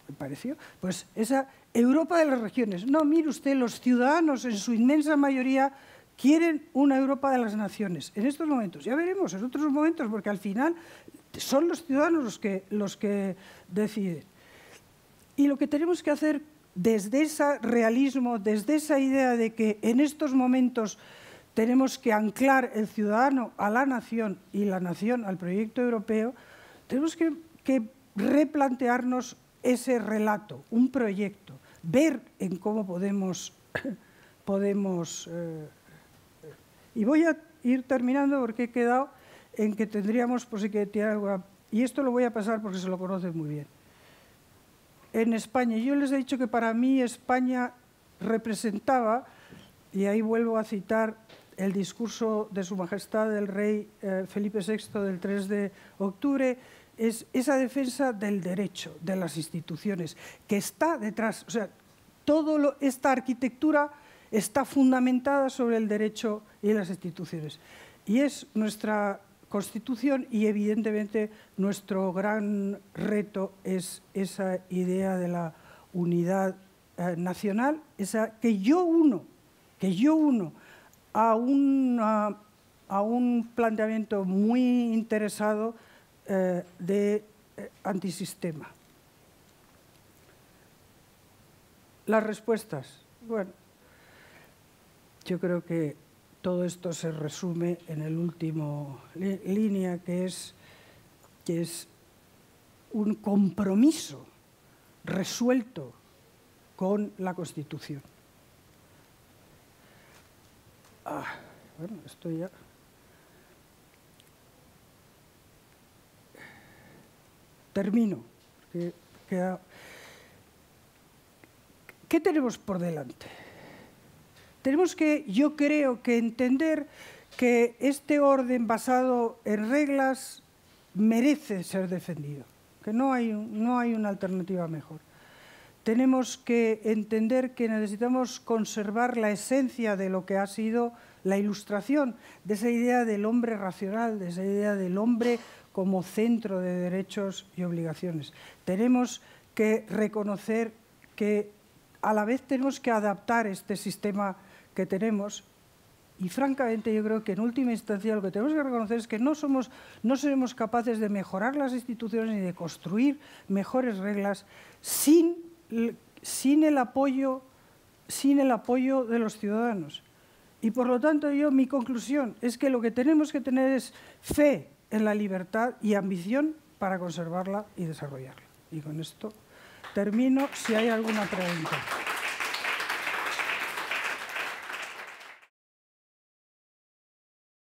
me pareció, pues esa Europa de las regiones. No, mire usted, los ciudadanos en su inmensa mayoría quieren una Europa de las naciones. En estos momentos, ya veremos, en otros momentos, porque al final son los ciudadanos los los que deciden. Y lo que tenemos que hacer desde ese realismo, desde esa idea de que en estos momentos tenemos que anclar el ciudadano a la nación y la nación al proyecto europeo, tenemos que, replantearnos ese relato, un proyecto, ver en cómo podemos... podemos eh, y voy a ir terminando porque he quedado en que tendríamos, por pues, si que Y esto lo voy a pasar porque se lo conoce muy bien. En España, yo les he dicho que para mí España representaba, y ahí vuelvo a citar el discurso de Su Majestad el Rey eh, Felipe VI del 3 de octubre, es esa defensa del derecho, de las instituciones, que está detrás, o sea, toda esta arquitectura está fundamentada sobre el derecho y las instituciones. Y es nuestra Constitución y evidentemente nuestro gran reto es esa idea de la unidad eh, nacional, esa que yo uno, que yo uno a, un planteamiento muy interesado eh, de eh, antisistema. Las respuestas. Bueno, yo creo que todo esto se resume en el último línea, que es, que es un compromiso resuelto con la Constitución. Ah, bueno, esto ya... Termino. ¿Qué tenemos por delante? Tenemos que, yo creo que entender que este orden basado en reglas merece ser defendido, que no hay, no hay una alternativa mejor tenemos que entender que necesitamos conservar la esencia de lo que ha sido la ilustración, de esa idea del hombre racional, de esa idea del hombre como centro de derechos y obligaciones. Tenemos que reconocer que a la vez tenemos que adaptar este sistema que tenemos y francamente yo creo que en última instancia lo que tenemos que reconocer es que no, somos, no seremos capaces de mejorar las instituciones ni de construir mejores reglas sin sin el apoyo, sin el apoyo de los ciudadanos. Y por lo tanto yo, mi conclusión es que lo que tenemos que tener es fe en la libertad y ambición para conservarla y desarrollarla. Y con esto termino si hay alguna pregunta.